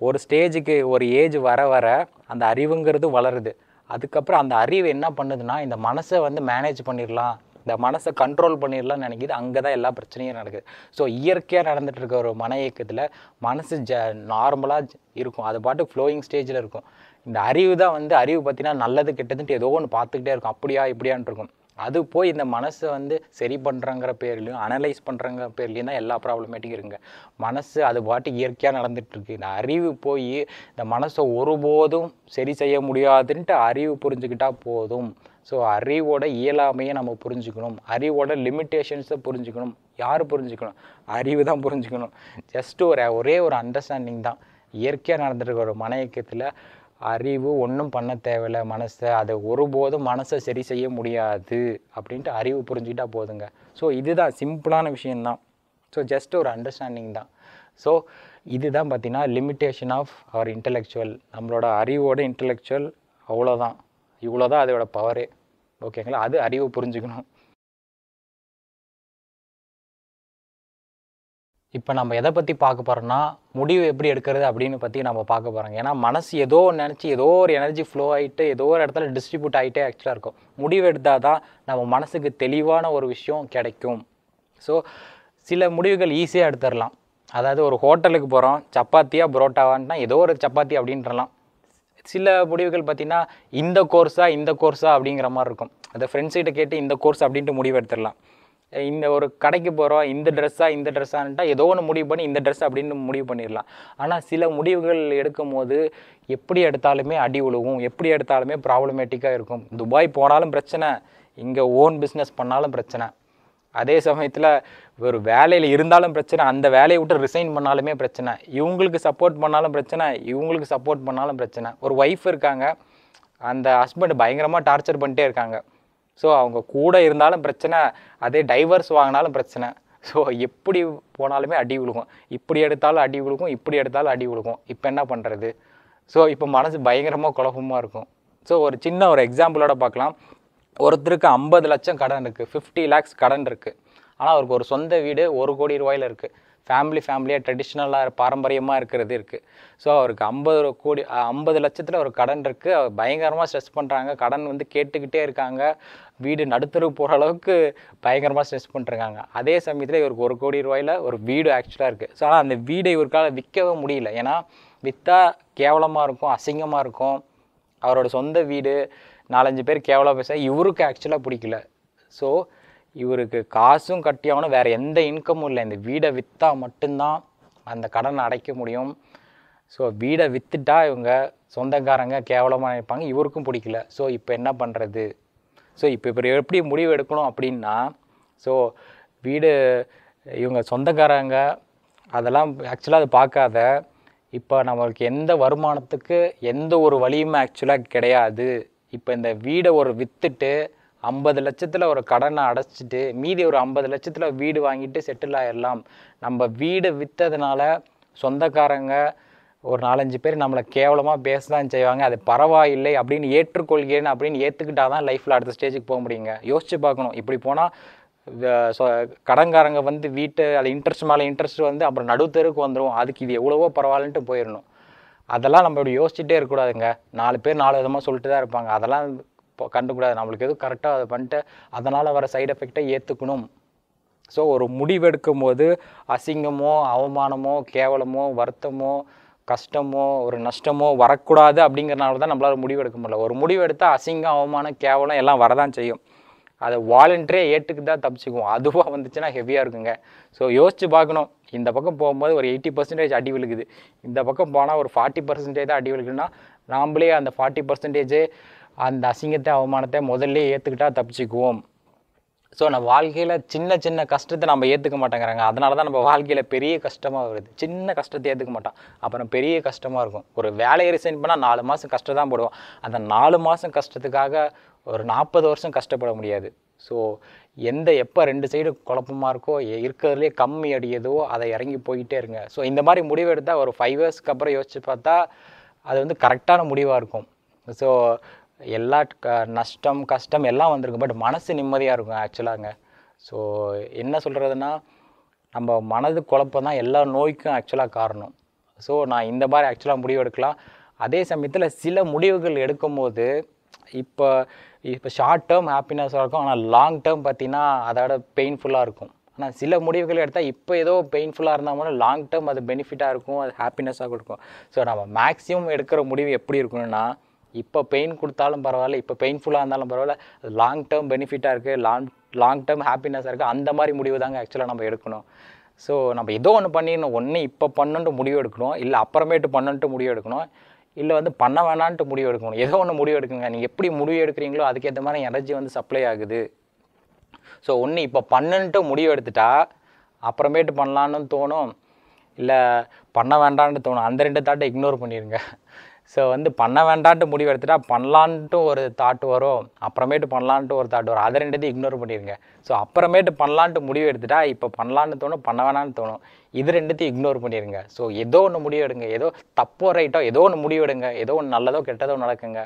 ஒரு ஸ்டேஜுக்கு ஒரு ஏஜ் வர வர அந்த அறிவுங்கிறது வளருது அதுக்கப்புறம் அந்த அறிவு என்ன பண்ணுதுன்னா இந்த மனசை வந்து மேனேஜ் பண்ணிடலாம் இந்த மனசை கண்ட்ரோல் பண்ணிடலாம்னு நினைக்கிது அங்கே தான் எல்லா பிரச்சனையும் நடக்குது ஸோ இயற்கையாக நடந்துட்டு இருக்க ஒரு மன இயக்கத்தில் மனசு ஜ நார்மலாக இருக்கும் அது பாட்டு ஃப்ளோயிங் ஸ்டேஜில் இருக்கும் இந்த அறிவு தான் வந்து அறிவு பார்த்தீங்கன்னா நல்லது கெட்டதுன்ட்டு ஏதோ ஒன்று பார்த்துக்கிட்டே இருக்கும் அப்படியா இப்படியான்னு இருக்கும் அது போய் இந்த மனசை வந்து சரி பண்ணுறங்கிற பேர்லையும் அனலைஸ் பண்ணுறங்கிற பேர்லையும் தான் எல்லா ப்ராப்ளமேட்டிக்கும் இருங்க மனசு அது பாட்டு இயற்கையாக நடந்துகிட்ருக்கு இந்த அறிவு போய் இந்த மனசை ஒருபோதும் சரி செய்ய முடியாதுன்ட்டு அறிவு புரிஞ்சுக்கிட்டால் போதும் ஸோ அறிவோட இயலாமையை நம்ம புரிஞ்சுக்கணும் அறிவோட லிமிட்டேஷன்ஸை புரிஞ்சுக்கணும் யார் புரிஞ்சுக்கணும் அறிவு தான் புரிஞ்சுக்கணும் ஜஸ்ட்டு ஒரு ஒரே ஒரு அண்டர்ஸ்டாண்டிங் தான் இயற்கையாக நடந்துருக்க ஒரு மன இயக்கத்தில் அறிவு ஒன்றும் பண்ண தேவையில்லை மனசை அதை ஒருபோதும் மனசை சரி செய்ய முடியாது அப்படின்ட்டு அறிவு புரிஞ்சுக்கிட்டா போதுங்க ஸோ இதுதான் சிம்பிளான விஷயந்தான் ஸோ ஜஸ்ட் ஒரு அண்டர்ஸ்டாண்டிங் தான் ஸோ இதுதான் பார்த்திங்கன்னா லிமிட்டேஷன் ஆஃப் அவர் இன்டலெக்சுவல் நம்மளோட அறிவோட இன்டலெக்சுவல் அவ்வளோதான் இவ்வளோ தான் அதோடய பவரே ஓகேங்களா அது அறிவு புரிஞ்சுக்கணும் இப்போ நம்ம எதை பற்றி பார்க்க போகிறோன்னா முடிவு எப்படி எடுக்கிறது அப்படின்னு பற்றி நம்ம பார்க்க போகிறோம் ஏன்னா மனசு ஏதோ நினச்சி ஏதோ ஒரு எனர்ஜி ஃப்ளோ ஆகிட்டு ஏதோ ஒரு இடத்துல டிஸ்ட்ரிபியூட் ஆகிட்டே ஆக்சுவலாக இருக்கும் முடிவு எடுத்தால் தான் நம்ம மனசுக்கு தெளிவான ஒரு விஷயம் கிடைக்கும் ஸோ சில முடிவுகள் ஈஸியாக எடுத்துடலாம் அதாவது ஒரு ஹோட்டலுக்கு போகிறோம் சப்பாத்தியாக புரோட்டாவான்னா ஏதோ ஒரு சப்பாத்தி அப்படின்றலாம் சில முடிவுகள் பார்த்திங்கன்னா இந்த கோர்ஸா இந்த கோர்ஸா அப்படிங்கிற மாதிரி இருக்கும் அதை ஃப்ரெண்ட்ஸ்கிட்ட கேட்டு இந்த கோர்ஸ் அப்படின்ட்டு முடிவு எடுத்துடலாம் இந்த ஒரு கடைக்கு போகிறோம் இந்த ட்ரெஸ்ஸாக இந்த ட்ரெஸ்ஸான்ட்டா ஏதோ ஒன்று முடிவு பண்ணி இந்த ட்ரெஸ் அப்படின்னு முடிவு பண்ணிடலாம் ஆனால் சில முடிவுகள் எடுக்கும் போது எப்படி எடுத்தாலுமே அடி உழுவும் எப்படி எடுத்தாலுமே ப்ராப்ளமேட்டிக்காக இருக்கும் துபாய் போனாலும் பிரச்சனை இங்கே ஓன் பிஸ்னஸ் பண்ணாலும் பிரச்சனை அதே சமயத்தில் ஒரு வேலையில் இருந்தாலும் பிரச்சனை அந்த வேலையை விட்டு ரிசைன் பண்ணாலுமே பிரச்சனை இவங்களுக்கு சப்போர்ட் பண்ணாலும் பிரச்சனை இவங்களுக்கு சப்போர்ட் பண்ணாலும் பிரச்சனை ஒரு ஒய்ஃப் இருக்காங்க அந்த ஹஸ்பண்ட் பயங்கரமாக டார்ச்சர் பண்ணிட்டே இருக்காங்க ஸோ அவங்க கூட இருந்தாலும் பிரச்சனை அதே டைவர்ஸ் வாங்கினாலும் பிரச்சனை ஸோ எப்படி போனாலுமே அடி விழுகும் இப்படி எடுத்தாலும் அடி விழுகும் இப்படி எடுத்தாலும் அடி விழுகும் இப்போ என்ன பண்ணுறது ஸோ இப்போ மனசு பயங்கரமாக குழப்பமாக இருக்கும் ஸோ ஒரு சின்ன ஒரு எக்ஸாம்பிளோட பார்க்கலாம் ஒருத்தருக்கு ஐம்பது லட்சம் கடன் இருக்குது ஃபிஃப்டி லேக்ஸ் கடன் இருக்குது ஆனால் அவருக்கு ஒரு சொந்த வீடு ஒரு கோடி ரூபாயில் இருக்குது ஃபேமிலி ஃபேமிலியாக ட்ரெடிஷ்னலாக பாரம்பரியமாக இருக்கிறது இருக்குது ஸோ அவருக்கு ஐம்பது கோடி ஐம்பது லட்சத்தில் ஒரு கடன் இருக்குது அவர் பயங்கரமாக ஸ்ட்ரெஸ் பண்ணுறாங்க கடன் வந்து கேட்டுக்கிட்டே இருக்காங்க வீடு நடுத்தரவு போகிற அளவுக்கு பயங்கரமாக ஸ்ட்ரெஸ் பண்ணுறாங்க அதே சமயத்தில் இவருக்கு ஒரு கோடி ரூபாயில் ஒரு வீடு ஆக்சுவலாக இருக்குது ஸோ ஆனால் அந்த வீடை இவருக்கால் விற்கவே முடியல ஏன்னா விற்றா கேவலமாக இருக்கும் அசிங்கமாக இருக்கும் அவரோட சொந்த வீடு நாலஞ்சு பேர் கேவலாக பேச இவருக்கு ஆக்சுவலாக பிடிக்கல ஸோ இவருக்கு காசும் கட்டி ஆகணும் வேறு எந்த இன்கமும் இல்லை இந்த வீடை விற்றா மட்டும்தான் அந்த கடனை அடைக்க முடியும் ஸோ வீடை விற்றுட்டா இவங்க சொந்தக்காரங்க கேவலமாக நினைப்பாங்க இவருக்கும் பிடிக்கல ஸோ இப்போ என்ன பண்ணுறது ஸோ இப்போ இப்போ எப்படி முடிவு எடுக்கணும் அப்படின்னா ஸோ வீடு இவங்க சொந்தக்காரங்க அதெல்லாம் ஆக்சுவலாக அது பார்க்காத இப்போ நம்மளுக்கு எந்த வருமானத்துக்கு எந்த ஒரு வழியுமே ஆக்சுவலாக கிடையாது இப்போ இந்த வீடை ஒரு விற்றுட்டு ஐம்பது லட்சத்தில் ஒரு கடனை அடைச்சிட்டு மீதி ஒரு ஐம்பது லட்சத்தில் வீடு வாங்கிட்டு செட்டில் ஆகிடலாம் நம்ம வீடு விற்றதுனால சொந்தக்காரங்க ஒரு நாலஞ்சு பேர் நம்மளை கேவலமாக பேச தான் செய்வாங்க அது பரவாயில்லை அப்படின்னு ஏற்றுக்கொள்கிறேன் அப்படின்னு ஏற்றுக்கிட்டால் தான் லைஃப்பில் அடுத்த ஸ்டேஜுக்கு போக முடியுங்க யோசித்து பார்க்கணும் இப்படி போனால் கடன்காரங்க வந்து வீட்டு அது இன்ட்ரெஸ்ட் மேலே இன்ட்ரெஸ்ட் வந்து அப்புறம் நடுத்தருக்கு வந்துடும் அதுக்கு இது எவ்வளவோ பரவாயில்லன்ட்டு போயிடணும் அதெல்லாம் நம்ம இப்படி யோசிச்சுட்டே இருக்கக்கூடாதுங்க நாலு பேர் நாலு விதமாக சொல்லிட்டு தான் இருப்பாங்க அதெல்லாம் இப்போ கண்டுக்கூடாது நம்மளுக்கு எதுவும் கரெக்டாக அதை பண்ணிட்டு அதனால் வர சைடு எஃபெக்டை ஏற்றுக்கணும் ஸோ ஒரு முடிவெடுக்கும் போது அசிங்கமோ அவமானமோ கேவலமோ வருத்தமோ கஷ்டமோ ஒரு நஷ்டமோ வரக்கூடாது அப்படிங்கிறனால தான் நம்மளால் முடிவெடுக்க முடியல ஒரு முடிவெடுத்தால் அசிங்கம் அவமானம் கேவலம் எல்லாம் வரதான் செய்யும் அதை வாலண்டரியாக ஏட்டுக்கு தான் தப்பிச்சுக்குவோம் அதுவாக வந்துச்சுன்னா ஹெவியாக இருக்குங்க ஸோ யோசித்து பார்க்கணும் இந்த பக்கம் போகும்போது ஒரு எயிட்டி பர்சன்டேஜ் அடி விழுக்குது இந்த பக்கம் போனால் ஒரு ஃபார்ட்டி பர்சன்டேஜ் தான் அடி விழுக்குன்னா நாம்ளே அந்த ஃபார்ட்டி பர்சன்டேஜே அந்த அசிங்கத்தை அவமானத்தை முதல்ல ஏற்றுக்கிட்டால் தப்பிச்சுக்குவோம் ஸோ நம்ம வாழ்க்கையில் சின்ன சின்ன கஷ்டத்தை நம்ம ஏற்றுக்க மாட்டேங்கிறாங்க அதனால தான் நம்ம வாழ்க்கையில் பெரிய கஷ்டமாக வருது சின்ன கஷ்டத்தை ஏற்றுக்க மாட்டோம் அப்புறம் பெரிய கஷ்டமாக இருக்கும் ஒரு வேலையை ரிசைன் பண்ணால் நாலு மாதம் கஷ்டம் தான் போடுவோம் அந்த நாலு மாதம் கஷ்டத்துக்காக ஒரு நாற்பது வருஷம் கஷ்டப்பட முடியாது ஸோ எந்த எப்போ ரெண்டு சைடு குழப்பமாக இருக்கோ இருக்கிறதுலே கம்மி அடியதோ அதை இறங்கி போயிட்டே இருங்க ஸோ இந்த மாதிரி முடிவு எடுத்தால் ஒரு ஃபைவ் இயர்ஸ்க்கு அப்புறம் யோசித்து பார்த்தா அது வந்து கரெக்டான முடிவாக இருக்கும் ஸோ எல்லா நஷ்டம் கஷ்டம் எல்லாம் வந்திருக்கும் பட் மனசு நிம்மதியாக இருக்கும் ஆக்சுவலாங்க ஸோ என்ன சொல்கிறதுனா நம்ம மனது குழப்பம் தான் எல்லா நோய்க்கும் ஆக்சுவலாக காரணம் ஸோ நான் இந்த மாதிரி ஆக்சுவலாக முடிவு எடுக்கலாம் அதே சமயத்தில் சில முடிவுகள் எடுக்கும்போது இப்போ இப்போ ஷார்ட் டேர்ம் ஹாப்பினஸாக இருக்கும் ஆனால் லாங் டேர்ம் பார்த்தீங்கன்னா அதோட பெயின்ஃபுல்லாக இருக்கும் ஆனால் சில முடிவுகள் எடுத்தால் இப்போ ஏதோ பெயின்ஃபுல்லாக இருந்தால் கூட லாங் டேர்ம் அது பெனிஃபிட்டாக இருக்கும் அது ஹாப்பினஸாக கொடுக்கும் ஸோ நம்ம மேக்ஸிமம் எடுக்கிற முடிவு எப்படி இருக்கணும்னா இப்போ பெயின் கொடுத்தாலும் பரவாயில்ல இப்போ பெயின்ஃபுல்லாக இருந்தாலும் பரவாயில்ல அது லாங் டேர்ம் பெனிஃபிட்டாக இருக்குது லாங் லாங் டேர்ம் ஹாப்பினஸாக இருக்குது அந்த மாதிரி முடிவு தாங்க ஆக்சுவலாக நம்ம எடுக்கணும் ஸோ நம்ம ஏதோ ஒன்று பண்ணிடணும் ஒன்று இப்போ பண்ணுன்ட்டு முடிவு எடுக்கணும் இல்லை அப்புறமேட்டு பண்ணுன்ட்டு முடிவு எடுக்கணும் இல்லை வந்து பண்ண வேணான்ட்டு முடிவு எடுக்கணும் ஏதோ ஒன்று முடிவு எடுக்குங்க நீங்கள் எப்படி முடிவு எடுக்கிறீங்களோ அதுக்கேற்ற மாதிரி எனர்ஜி வந்து சப்ளை ஆகுது ஸோ ஒன்று இப்போ பண்ணுன்ட்டு முடிவு எடுத்துட்டா அப்புறமேட்டு பண்ணலான்னு தோணும் இல்லை பண்ண வேண்டான்னு தோணும் அந்த ரெண்டு தாட்டை இக்னோர் பண்ணிடுங்க ஸோ வந்து பண்ண வேண்டான்ட்டு முடிவு பண்ணலான்ட்டு ஒரு தாட்டு வரும் அப்புறமேட்டு பண்ணலான்ட்டு ஒரு தாட்டு வரும் அதை ரெண்டுத்தையும் இக்னோர் பண்ணிடுங்க ஸோ அப்புறமேட்டு பண்ணலான்ட்டு முடிவு எடுத்துட்டா இப்போ பண்ணலான்னு தோணும் பண்ண வேணான்னு தோணும் இது ரெண்டுத்தையும் இக்னோர் பண்ணிடுங்க ஸோ ஏதோ ஒன்று முடிவு எடுங்க ஏதோ தப்போ ரைட்டோ ஏதோ ஒன்று முடிவு எடுங்க ஏதோ ஒன்று நல்லதோ கெட்டதோ நடக்குங்க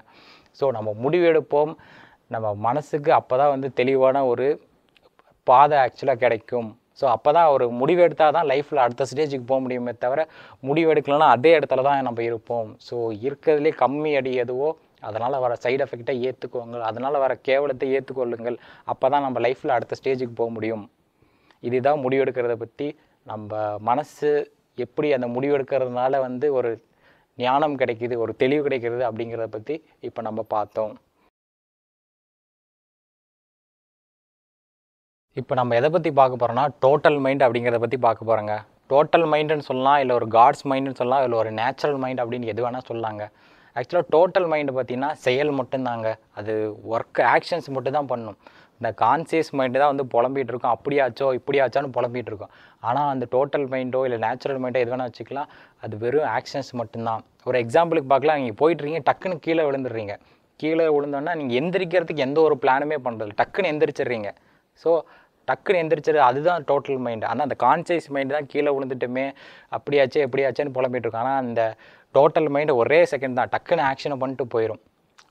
ஸோ நம்ம முடிவு எடுப்போம் நம்ம மனசுக்கு அப்போ தான் வந்து தெளிவான ஒரு பாதை ஆக்சுவலாக கிடைக்கும் ஸோ அப்போ தான் ஒரு முடிவு எடுத்தால் தான் லைஃப்பில் அடுத்த ஸ்டேஜுக்கு போக முடியுமே தவிர முடிவு எடுக்கலன்னா அதே இடத்துல தான் நம்ம இருப்போம் ஸோ இருக்கிறதுலே கம்மி அடி எதுவோ அதனால் வர சைடு எஃபெக்டை ஏற்றுக்கோங்க அதனால் வர கேவலத்தை ஏற்றுக்கொள்ளுங்கள் அப்போ தான் நம்ம லைஃப்பில் அடுத்த ஸ்டேஜுக்கு போக முடியும் இதுதான் முடிவெடுக்கிறத பற்றி நம்ம மனசு எப்படி அந்த முடிவெடுக்கிறதுனால வந்து ஒரு ஞானம் கிடைக்கிது ஒரு தெளிவு கிடைக்கிறது அப்படிங்கிறத பற்றி இப்போ நம்ம பார்த்தோம் இப்போ நம்ம எதை பற்றி பார்க்க போகிறோம்னா டோட்டல் மைண்ட் அப்படிங்கிறத பற்றி பார்க்க போகிறோங்க டோட்டல் மைண்டுன்னு சொல்லலாம் இல்லை ஒரு காட்ஸ் மைண்டுன்னு சொல்லலாம் இல்லை ஒரு நேச்சுரல் மைண்ட் அப்படின்னு எது வேணால் சொல்லாங்க ஆக்சுவலாக டோட்டல் மைண்டு பார்த்திங்கன்னா செயல் மட்டும்தாங்க அது ஒர்க் ஆக்ஷன்ஸ் மட்டும் தான் பண்ணும் இந்த கான்சியஸ் மைண்டு தான் வந்து புலம்பிகிட்டு இருக்கும் அப்படியாச்சோ இப்படியாச்சான்னு புலம்பிகிட்டு இருக்கும் ஆனால் அந்த டோட்டல் மைண்டோ இல்லை நேச்சுரல் மைண்டோ எது வேணால் வச்சுக்கலாம் அது வெறும் ஆக்ஷன்ஸ் மட்டும்தான் ஒரு எக்ஸாம்பிளுக்கு பார்க்கலாம் நீங்கள் போயிட்டுருக்கீங்க டக்குன்னு கீழே விழுந்துடுறீங்க கீழே விழுந்தோன்னா நீங்கள் எந்திரிக்கிறதுக்கு எந்த ஒரு பிளானுமே பண்ணுறது டக்குன்னு எந்திரிச்சிடுறீங்க ஸோ டக்குன்னு எழுந்திரிச்சது அதுதான் டோட்டல் மைண்டு ஆனால் அந்த கான்சியஸ் மைண்டு தான் கீழே விழுந்துட்டுமே அப்படியாச்சு எப்படியாச்சேன்னு புலம்பிட்டு ஆனால் அந்த டோட்டல் மைண்டு ஒரே செகண்ட் தான் டக்குன்னு ஆக்ஷனை பண்ணிட்டு போயிடும்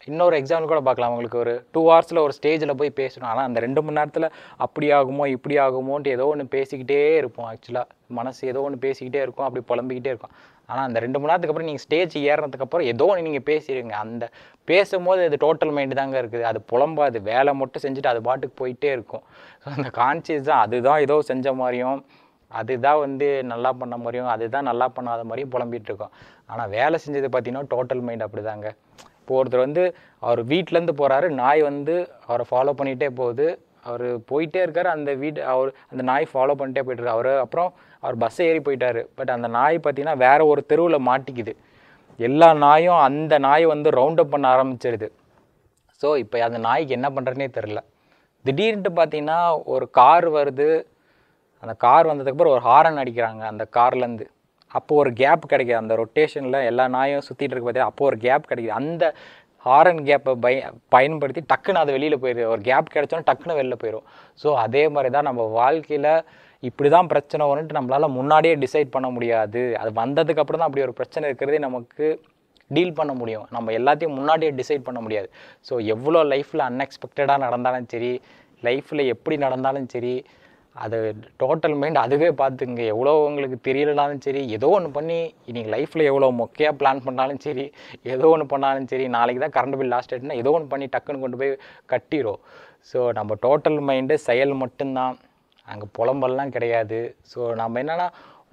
இன்னொரு எக்ஸாம்பிள் கூட பார்க்கலாம் உங்களுக்கு ஒரு டூ ஹவர்ஸில் ஒரு ஸ்டேஜில் போய் பேசணும் ஆனால் அந்த ரெண்டு மணி நேரத்தில் அப்படி ஆகுமோ இப்படி ஆகுமோன்ட்டு ஏதோ ஒன்று பேசிக்கிட்டே இருப்போம் ஆக்சுவலாக மனசு ஏதோ ஒன்று பேசிக்கிட்டே இருக்கும் அப்படி புலம்பிக்கிட்டே இருக்கும் ஆனால் அந்த ரெண்டு மணி நேரத்துக்கு அப்புறம் நீங்கள் ஸ்டேஜ் ஏறினதுக்கப்புறம் ஏதோ ஒன்று நீங்கள் பேசிடுங்க அந்த பேசும்போது அது டோட்டல் மைண்டு தாங்க இருக்குது அது புலம்பாது வேலை மட்டும் செஞ்சுட்டு அது பாட்டுக்கு போயிட்டே இருக்கும் ஸோ அந்த கான்சியஸ் தான் அதுதான் ஏதோ செஞ்ச மாதிரியும் அதுதான் வந்து நல்லா பண்ண மாதிரியும் அதுதான் நல்லா பண்ணாத மாதிரியும் புலம்பிகிட்டு இருக்கோம் ஆனால் வேலை செஞ்சது பார்த்தீங்கன்னா டோட்டல் மைண்ட் அப்படி தாங்க இப்போ ஒருத்தர் வந்து அவர் வீட்டிலேருந்து போகிறாரு நாய் வந்து அவரை ஃபாலோ பண்ணிகிட்டே போகுது அவர் போயிட்டே இருக்கார் அந்த வீடு அவர் அந்த நாய் ஃபாலோ பண்ணிட்டே போயிட்டுருக்கு அவர் அப்புறம் அவர் பஸ்ஸை ஏறி போயிட்டார் பட் அந்த நாய் பார்த்திங்கன்னா வேறு ஒரு தெருவில் மாட்டிக்குது எல்லா நாயும் அந்த நாய் வந்து ரவுண்ட் அப் பண்ண ஆரம்பிச்சிருது ஸோ இப்போ அந்த நாய்க்கு என்ன பண்ணுறதுனே தெரில திடீர்னுட்டு பார்த்தீங்கன்னா ஒரு கார் வருது அந்த கார் வந்ததுக்கப்புறம் ஒரு ஹாரன் அடிக்கிறாங்க அந்த கார்லேருந்து அப்போது ஒரு கேப் கிடைக்கிது அந்த ரொட்டேஷனில் எல்லா நாயும் சுற்றிட்டு இருக்கு பார்த்தீங்கன்னா அப்போது ஒரு கேப் கிடைக்கிது அந்த ஹாரன் கேப்பை பய பயன்படுத்தி டக்குன்னு அது வெளியில் போயிடும் ஒரு கேப் கிடச்சோன்னா டக்குன்னு வெளில போயிடும் ஸோ அதே மாதிரி தான் நம்ம வாழ்க்கையில் இப்படி தான் பிரச்சனை வரும்ன்ட்டு நம்மளால் முன்னாடியே டிசைட் பண்ண முடியாது அது வந்ததுக்கப்புறம் தான் அப்படி ஒரு பிரச்சனை இருக்கிறதே நமக்கு டீல் பண்ண முடியும் நம்ம எல்லாத்தையும் முன்னாடியே டிசைட் பண்ண முடியாது ஸோ எவ்வளோ லைஃப்பில் அன்எக்ஸ்பெக்டடாக நடந்தாலும் சரி லைஃப்பில் எப்படி நடந்தாலும் சரி அது டோட்டல் மைண்ட் அதுவே பார்த்துங்க எவ்வளோ உங்களுக்கு தெரியலனாலும் சரி ஏதோ ஒன்று பண்ணி நீங்கள் லைஃப்பில் எவ்வளோ மொக்கையாக பிளான் பண்ணாலும் சரி ஏதோ ஒன்று பண்ணாலும் சரி நாளைக்கு தான் கரண்ட் பில் லாஸ்ட் ஆகிட்டுனா ஏதோ ஒன்று பண்ணி டக்குன்னு கொண்டு போய் கட்டிடும் ஸோ நம்ம டோட்டல் மைண்டு செயல் மட்டும்தான் அங்கே புலம்பெல்லாம் கிடையாது ஸோ நம்ம என்னென்னா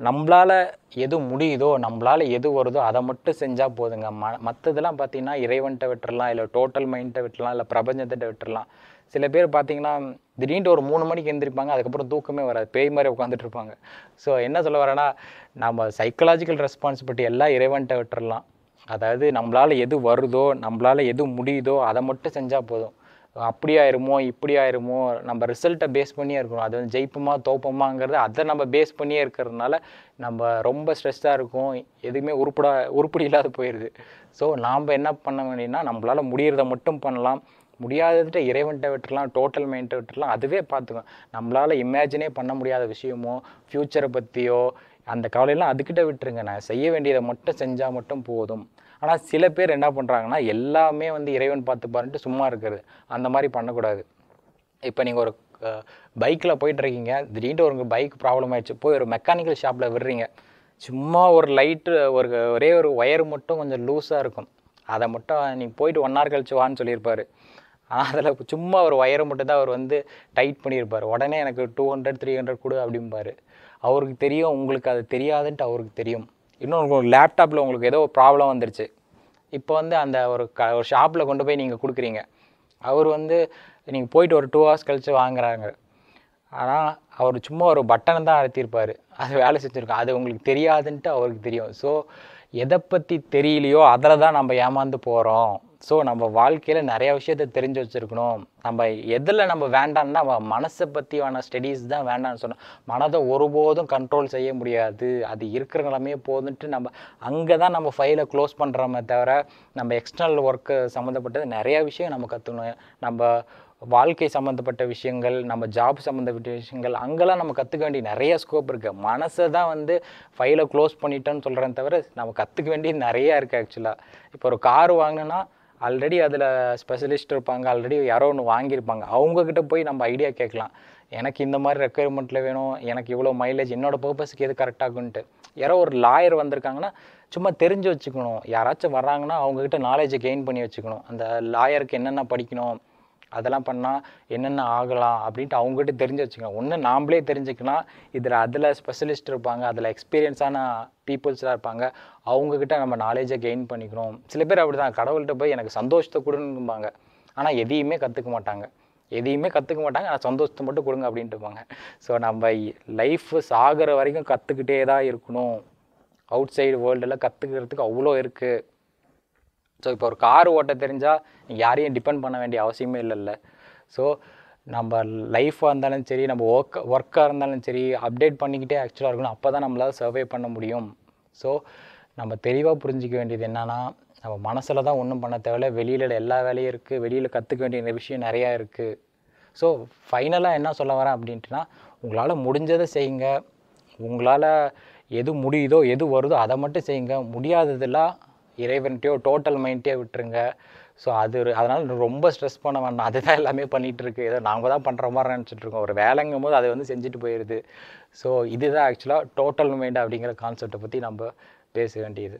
நம்மளால் எது முடியுதோ நம்மளால் எது வருதோ அதை மட்டும் செஞ்சால் போதுங்க ம மற்றதெல்லாம் பார்த்தீங்கன்னா இறைவன்கிட்ட விட்டுறலாம் இல்லை டோட்டல் மைண்ட்டை விட்டுலாம் இல்லை பிரபஞ்சத்திட்ட விட்டுறலாம் சில பேர் பார்த்தீங்கன்னா திடீர்னு ஒரு மூணு மணிக்கு எழுந்திரிப்பாங்க அதுக்கப்புறம் தூக்கமே வராது பேய் மாதிரி உட்காந்துட்டு இருப்பாங்க ஸோ என்ன சொல்ல வரேன்னா நம்ம சைக்கலாஜிக்கல் ரெஸ்பான்சிபிலிட்டி எல்லாம் இறைவன்கிட்ட விட்டுறலாம் அதாவது நம்மளால் எது வருதோ நம்மளால் எது முடியுதோ அதை மட்டும் செஞ்சால் போதும் அப்படி ஆயிருமோ இப்படி ஆயிருமோ நம்ம ரிசல்ட்டை பேஸ் பண்ணியே இருக்கணும் அது வந்து ஜெயிப்போமா தோப்போமாங்கிறது அதை நம்ம பேஸ் பண்ணியே இருக்கிறதுனால நம்ம ரொம்ப ஸ்ட்ரெஸ்ஸாக இருக்கும் எதுவுமே உருப்படா உருப்படி இல்லாத போயிடுது ஸோ நாம் என்ன பண்ண வேண்டியன்னா நம்மளால் முடிகிறத மட்டும் பண்ணலாம் முடியாததுட்ட இறைவன்ட்ட விட்டுடலாம் டோட்டல் மைண்டை விட்டுடலாம் அதுவே பார்த்துக்கோம் நம்மளால் இமேஜினே பண்ண முடியாத விஷயமோ ஃப்யூச்சரை பற்றியோ அந்த கவலையெல்லாம் அதுக்கிட்ட விட்டுருங்க நான் செய்ய வேண்டியதை மட்டும் செஞ்சால் மட்டும் போதும் ஆனால் சில பேர் என்ன பண்ணுறாங்கன்னா எல்லாமே வந்து இறைவன் பார்த்து பாருன்ட்டு சும்மா இருக்கிறது அந்த மாதிரி பண்ணக்கூடாது இப்போ நீங்கள் ஒரு பைக்கில் போயிட்டுருக்கீங்க திடீர்னு ஒரு பைக் ப்ராப்ளம் ஆகிடுச்சு போய் ஒரு மெக்கானிக்கல் ஷாப்பில் விடுறீங்க சும்மா ஒரு லைட்டு ஒரு ஒரே ஒரு ஒயர் மட்டும் கொஞ்சம் லூஸாக இருக்கும் அதை மட்டும் நீங்கள் போயிட்டு ஒன் ஹவர் கழிச்சு வான்னு சொல்லியிருப்பார் அதில் சும்மா ஒரு ஒயர் மட்டும் தான் அவர் வந்து டைட் பண்ணியிருப்பார் உடனே எனக்கு டூ ஹண்ட்ரட் த்ரீ ஹண்ட்ரட் கொடு அப்படிம்பார் அவருக்கு தெரியும் உங்களுக்கு அது தெரியாதுன்ட்டு அவருக்கு தெரியும் இன்னொன்று லேப்டாப்பில் உங்களுக்கு ஏதோ ப்ராப்ளம் வந்துருச்சு இப்போ வந்து அந்த ஒரு க ஒரு ஷாப்பில் கொண்டு போய் நீங்கள் கொடுக்குறீங்க அவர் வந்து நீங்கள் போயிட்டு ஒரு டூ ஹவர்ஸ் கழித்து வாங்குறாங்க ஆனால் அவர் சும்மா ஒரு பட்டனை தான் அழுத்திருப்பார் அது வேலை செஞ்சுருக்கோம் அது உங்களுக்கு தெரியாதுன்ட்டு அவருக்கு தெரியும் ஸோ எதை பற்றி தெரியலையோ அதில் தான் நம்ம ஏமாந்து போகிறோம் ஸோ நம்ம வாழ்க்கையில் நிறையா விஷயத்த தெரிஞ்சு வச்சுருக்கணும் நம்ம எதில் நம்ம வேண்டாம்னா நம்ம மனசை பற்றியான ஸ்டடீஸ் தான் வேண்டாம்னு சொன்னோம் மனதை ஒருபோதும் கண்ட்ரோல் செய்ய முடியாது அது இருக்கிற நிலமையே போதுன்ட்டு நம்ம அங்கே தான் நம்ம ஃபைலை க்ளோஸ் பண்ணுறோமே தவிர நம்ம எக்ஸ்டர்னல் ஒர்க்கு சம்மந்தப்பட்டது நிறையா விஷயம் நம்ம கற்றுக்கணும் நம்ம வாழ்க்கை சம்மந்தப்பட்ட விஷயங்கள் நம்ம ஜாப் சம்மந்தப்பட்ட விஷயங்கள் அங்கெல்லாம் நம்ம கற்றுக்க வேண்டிய நிறைய ஸ்கோப் இருக்குது மனசை தான் வந்து ஃபைலை க்ளோஸ் பண்ணிட்டோன்னு சொல்கிறேன் தவிர நம்ம கற்றுக்க வேண்டியது நிறையா இருக்குது ஆக்சுவலாக இப்போ ஒரு கார் வாங்கினோன்னா ஆல்ரெடி அதில் ஸ்பெஷலிஸ்ட் இருப்பாங்க ஆல்ரெடி யாரோ ஒன்று வாங்கியிருப்பாங்க அவங்கக்கிட்ட போய் நம்ம ஐடியா கேட்கலாம் எனக்கு இந்த மாதிரி ரெக்குயர்மெண்ட்டில் வேணும் எனக்கு இவ்வளோ மைலேஜ் என்னோடய பர்பஸ்க்கு எது கரெக்டாகுன்ட்டு யாரோ ஒரு லாயர் வந்திருக்காங்கன்னா சும்மா தெரிஞ்சு வச்சுக்கணும் யாராச்சும் வர்றாங்கன்னா அவங்கக்கிட்ட நாலேஜை கெயின் பண்ணி வச்சுக்கணும் அந்த லாயருக்கு என்னென்ன படிக்கணும் அதெல்லாம் பண்ணால் என்னென்ன ஆகலாம் அப்படின்ட்டு அவங்ககிட்ட தெரிஞ்சு வச்சுக்கோங்க ஒன்று நாம்ளே தெரிஞ்சுக்கலாம் இதில் அதில் ஸ்பெஷலிஸ்ட் இருப்பாங்க அதில் எக்ஸ்பீரியன்ஸான பீப்புள்ஸ்லாம் இருப்பாங்க அவங்கக்கிட்ட நம்ம நாலேஜை கெயின் பண்ணிக்கிறோம் சில பேர் அப்படி தான் கடவுள்கிட்ட போய் எனக்கு சந்தோஷத்தை கொடுங்கும்பாங்க ஆனால் எதையுமே கற்றுக்க மாட்டாங்க எதையுமே கற்றுக்க மாட்டாங்க ஆனால் சந்தோஷத்தை மட்டும் கொடுங்க அப்படின்ட்டுப்பாங்க ஸோ நம்ம லைஃப் சாகிற வரைக்கும் கற்றுக்கிட்டே தான் இருக்கணும் அவுட் சைடு வேர்ல்டில் கற்றுக்கிறதுக்கு அவ்வளோ இருக்குது ஸோ இப்போ ஒரு கார் ஓட்ட தெரிஞ்சால் நீங்கள் யாரையும் டிபெண்ட் பண்ண வேண்டிய அவசியமே இல்லைல்ல ஸோ நம்ம லைஃப்பாக இருந்தாலும் சரி நம்ம ஒர்க் ஒர்க்காக இருந்தாலும் சரி அப்டேட் பண்ணிக்கிட்டே ஆக்சுவலாக இருக்கணும் அப்போ தான் நம்மளால் சர்வே பண்ண முடியும் ஸோ நம்ம தெளிவாக புரிஞ்சிக்க வேண்டியது என்னென்னா நம்ம மனசில் தான் ஒன்றும் பண்ண தேவையில்ல வெளியில் எல்லா வேலையும் இருக்குது வெளியில் கற்றுக்க வேண்டிய விஷயம் நிறையா இருக்குது ஸோ ஃபைனலாக என்ன சொல்ல வரேன் அப்படின்ட்டுனா உங்களால் முடிஞ்சதை செய்யுங்க உங்களால் எது முடியுதோ எது வருதோ அதை மட்டும் செய்யுங்க முடியாததெல்லாம் இறைவன்கிட்டயோ டோட்டல் மைண்ட்டையோ விட்டுருங்க ஸோ அது அதனால் ரொம்ப ஸ்ட்ரெஸ் பண்ண வேண்டாம் அதுதான் எல்லாமே பண்ணிகிட்ருக்கு ஏதோ நாங்கள் தான் பண்ணுற மாதிரி நினச்சிட்ருக்கோம் ஒரு வேலைங்கும் போது அதை வந்து செஞ்சுட்டு போயிடுது ஸோ இதுதான் ஆக்சுவலாக டோட்டல் மைண்ட் அப்படிங்கிற கான்செப்டை பற்றி நம்ம பேச வேண்டியது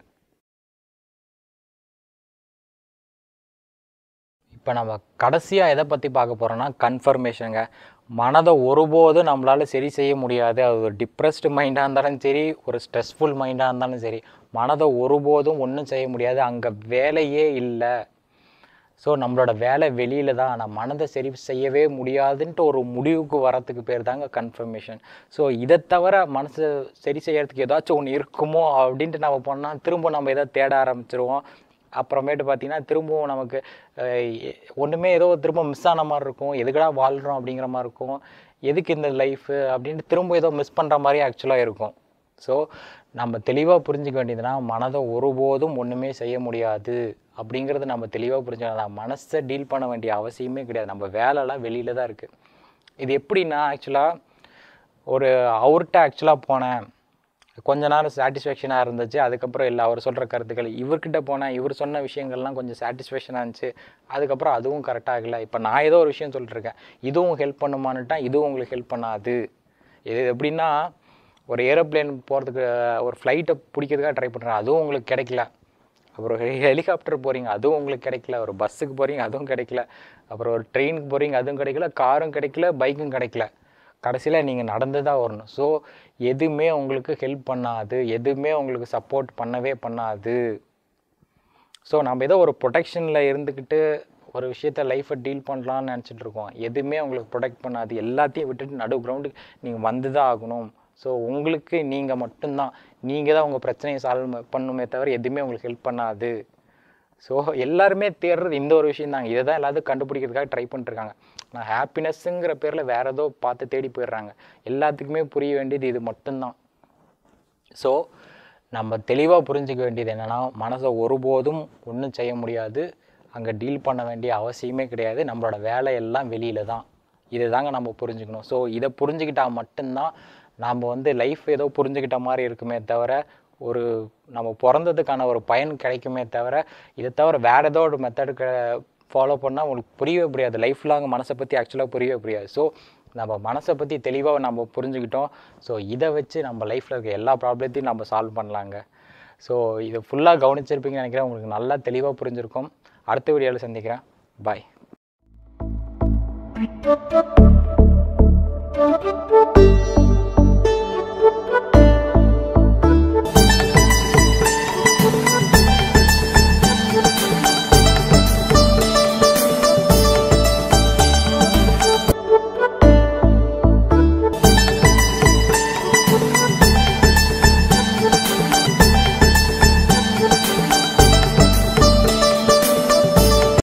இப்போ நம்ம கடைசியாக எதை பற்றி பார்க்க போகிறோன்னா கன்ஃபர்மேஷனுங்க மனதை ஒருபோதும் நம்மளால் சரி செய்ய முடியாது அது ஒரு டிப்ரெஸ்டு மைண்டாக இருந்தாலும் சரி ஒரு ஸ்ட்ரெஸ்ஃபுல் மைண்டாக இருந்தாலும் சரி மனதை ஒருபோதும் ஒன்றும் செய்ய முடியாது அங்கே வேலையே இல்லை ஸோ நம்மளோட வேலை வெளியில் தான் ஆனால் மனதை சரி செய்யவே முடியாதுன்ட்டு ஒரு முடிவுக்கு வரத்துக்கு பேர் தாங்க கன்ஃபர்மேஷன் ஸோ இதை தவிர மனசை சரி செய்யறதுக்கு ஏதாச்சும் ஒன்று இருக்குமோ அப்படின்ட்டு நம்ம போனால் திரும்ப நம்ம எதாவது தேட ஆரம்பிச்சிருவோம் அப்புறமேட்டு பார்த்தீங்கன்னா திரும்பவும் நமக்கு ஒன்றுமே ஏதோ திரும்ப மிஸ் ஆன மாதிரி இருக்கும் எதுக்கடா வாழ்கிறோம் அப்படிங்கிற மாதிரி இருக்கும் எதுக்கு இந்த லைஃபு அப்படின்ட்டு திரும்ப ஏதோ மிஸ் பண்ணுற மாதிரி ஆக்சுவலாக இருக்கும் ஸோ நம்ம தெளிவாக புரிஞ்சுக்க வேண்டியதுன்னா மனதை ஒருபோதும் ஒன்றுமே செய்ய முடியாது அப்படிங்கிறது நம்ம தெளிவாக புரிஞ்சுக்கலாம் மனசை டீல் பண்ண வேண்டிய அவசியமே கிடையாது நம்ம வேலைலாம் வெளியில் தான் இருக்குது இது எப்படின்னா ஆக்சுவலாக ஒரு அவர்கிட்ட ஆக்சுவலாக போனேன் கொஞ்ச நேரம் சாட்டிஸ்ஃபேக்ஷனாக இருந்துச்சு அதுக்கப்புறம் இல்லை அவர் சொல்கிற கருத்துக்கள் இவர்கிட்ட போனேன் இவர் சொன்ன விஷயங்கள்லாம் கொஞ்சம் சாட்டிஸ்ஃபேக்ஷனாக இருந்துச்சு அதுக்கப்புறம் அதுவும் கரெக்டாக இல்லை இப்போ நான் ஏதோ ஒரு விஷயம் சொல்லிட்டுருக்கேன் இதுவும் ஹெல்ப் பண்ணுமான்னுட்டான் இதுவும் உங்களுக்கு ஹெல்ப் பண்ணாது இது எப்படின்னா ஒரு ஏரோப்ளேன் போகிறதுக்கு ஒரு ஃப்ளைட்டை பிடிக்கிறதுக்காக ட்ரை பண்ணுறேன் அதுவும் உங்களுக்கு கிடைக்கல அப்புறம் ஹெலிகாப்டர் போகிறீங்க அதுவும் உங்களுக்கு கிடைக்கல ஒரு பஸ்ஸுக்கு போகிறீங்க அதுவும் கிடைக்கல அப்புறம் ஒரு ட்ரெயினுக்கு போகிறீங்க அதுவும் கிடைக்கல காரும் கிடைக்கல பைக்கும் கிடைக்கல கடைசியில் நீங்கள் நடந்து தான் வரணும் ஸோ எதுவுமே உங்களுக்கு ஹெல்ப் பண்ணாது எதுவுமே உங்களுக்கு சப்போர்ட் பண்ணவே பண்ணாது ஸோ நம்ம ஏதோ ஒரு ப்ரொடெக்ஷனில் இருந்துக்கிட்டு ஒரு விஷயத்த லைஃப்பை டீல் பண்ணலான்னு நினச்சிட்டு இருக்கோம் எதுவுமே உங்களுக்கு ப்ரொடெக்ட் பண்ணாது எல்லாத்தையும் விட்டுட்டு நடு கிரவுண்டுக்கு நீங்கள் வந்து தான் ஆகணும் ஸோ உங்களுக்கு நீங்கள் மட்டும்தான் நீங்கள் தான் உங்கள் பிரச்சனையை சால்வ் பண்ணுமே தவிர எதுவுமே உங்களுக்கு ஹெல்ப் பண்ணாது ஸோ எல்லாருமே தேடுறது இந்த ஒரு விஷயம் தாங்க இதை தான் எல்லாத்தையும் கண்டுபிடிக்கிறதுக்காக ட்ரை பண்ணிட்டுருக்காங்க நான் ஹாப்பினஸ்ஸுங்கிற பேரில் வேறு ஏதோ பார்த்து தேடி போயிடுறாங்க எல்லாத்துக்குமே புரிய வேண்டியது இது மட்டும்தான் ஸோ நம்ம தெளிவாக புரிஞ்சிக்க வேண்டியது என்னென்னா மனசை ஒருபோதும் ஒன்றும் செய்ய முடியாது அங்கே டீல் பண்ண வேண்டிய அவசியமே கிடையாது நம்மளோட வேலையெல்லாம் வெளியில் தான் இதை தாங்க நம்ம புரிஞ்சுக்கணும் ஸோ இதை புரிஞ்சுக்கிட்டால் மட்டும்தான் நாம் வந்து லைஃப் ஏதோ புரிஞ்சுக்கிட்ட மாதிரி இருக்குமே தவிர ஒரு நம்ம பிறந்ததுக்கான ஒரு பயன் கிடைக்குமே தவிர இதை தவிர வேறு ஏதோ ஒரு மெத்தடுக்கு ஃபாலோ பண்ணால் உங்களுக்கு புரியவே புரியாது லைஃப் லாங் மனசை பற்றி ஆக்சுவலாக புரியவே புரியாது ஸோ நம்ம மனசை பற்றி தெளிவாக நம்ம புரிஞ்சுக்கிட்டோம் ஸோ இதை வச்சு நம்ம லைஃப்பில் இருக்க எல்லா ப்ராப்ளத்தையும் நம்ம சால்வ் பண்ணலாங்க ஸோ இதை ஃபுல்லாக கவனிச்சிருப்பீங்கன்னு நினைக்கிறேன் உங்களுக்கு நல்லா தெளிவாக புரிஞ்சிருக்கும் அடுத்த வீடியோவில் சந்திக்கிறேன் பாய்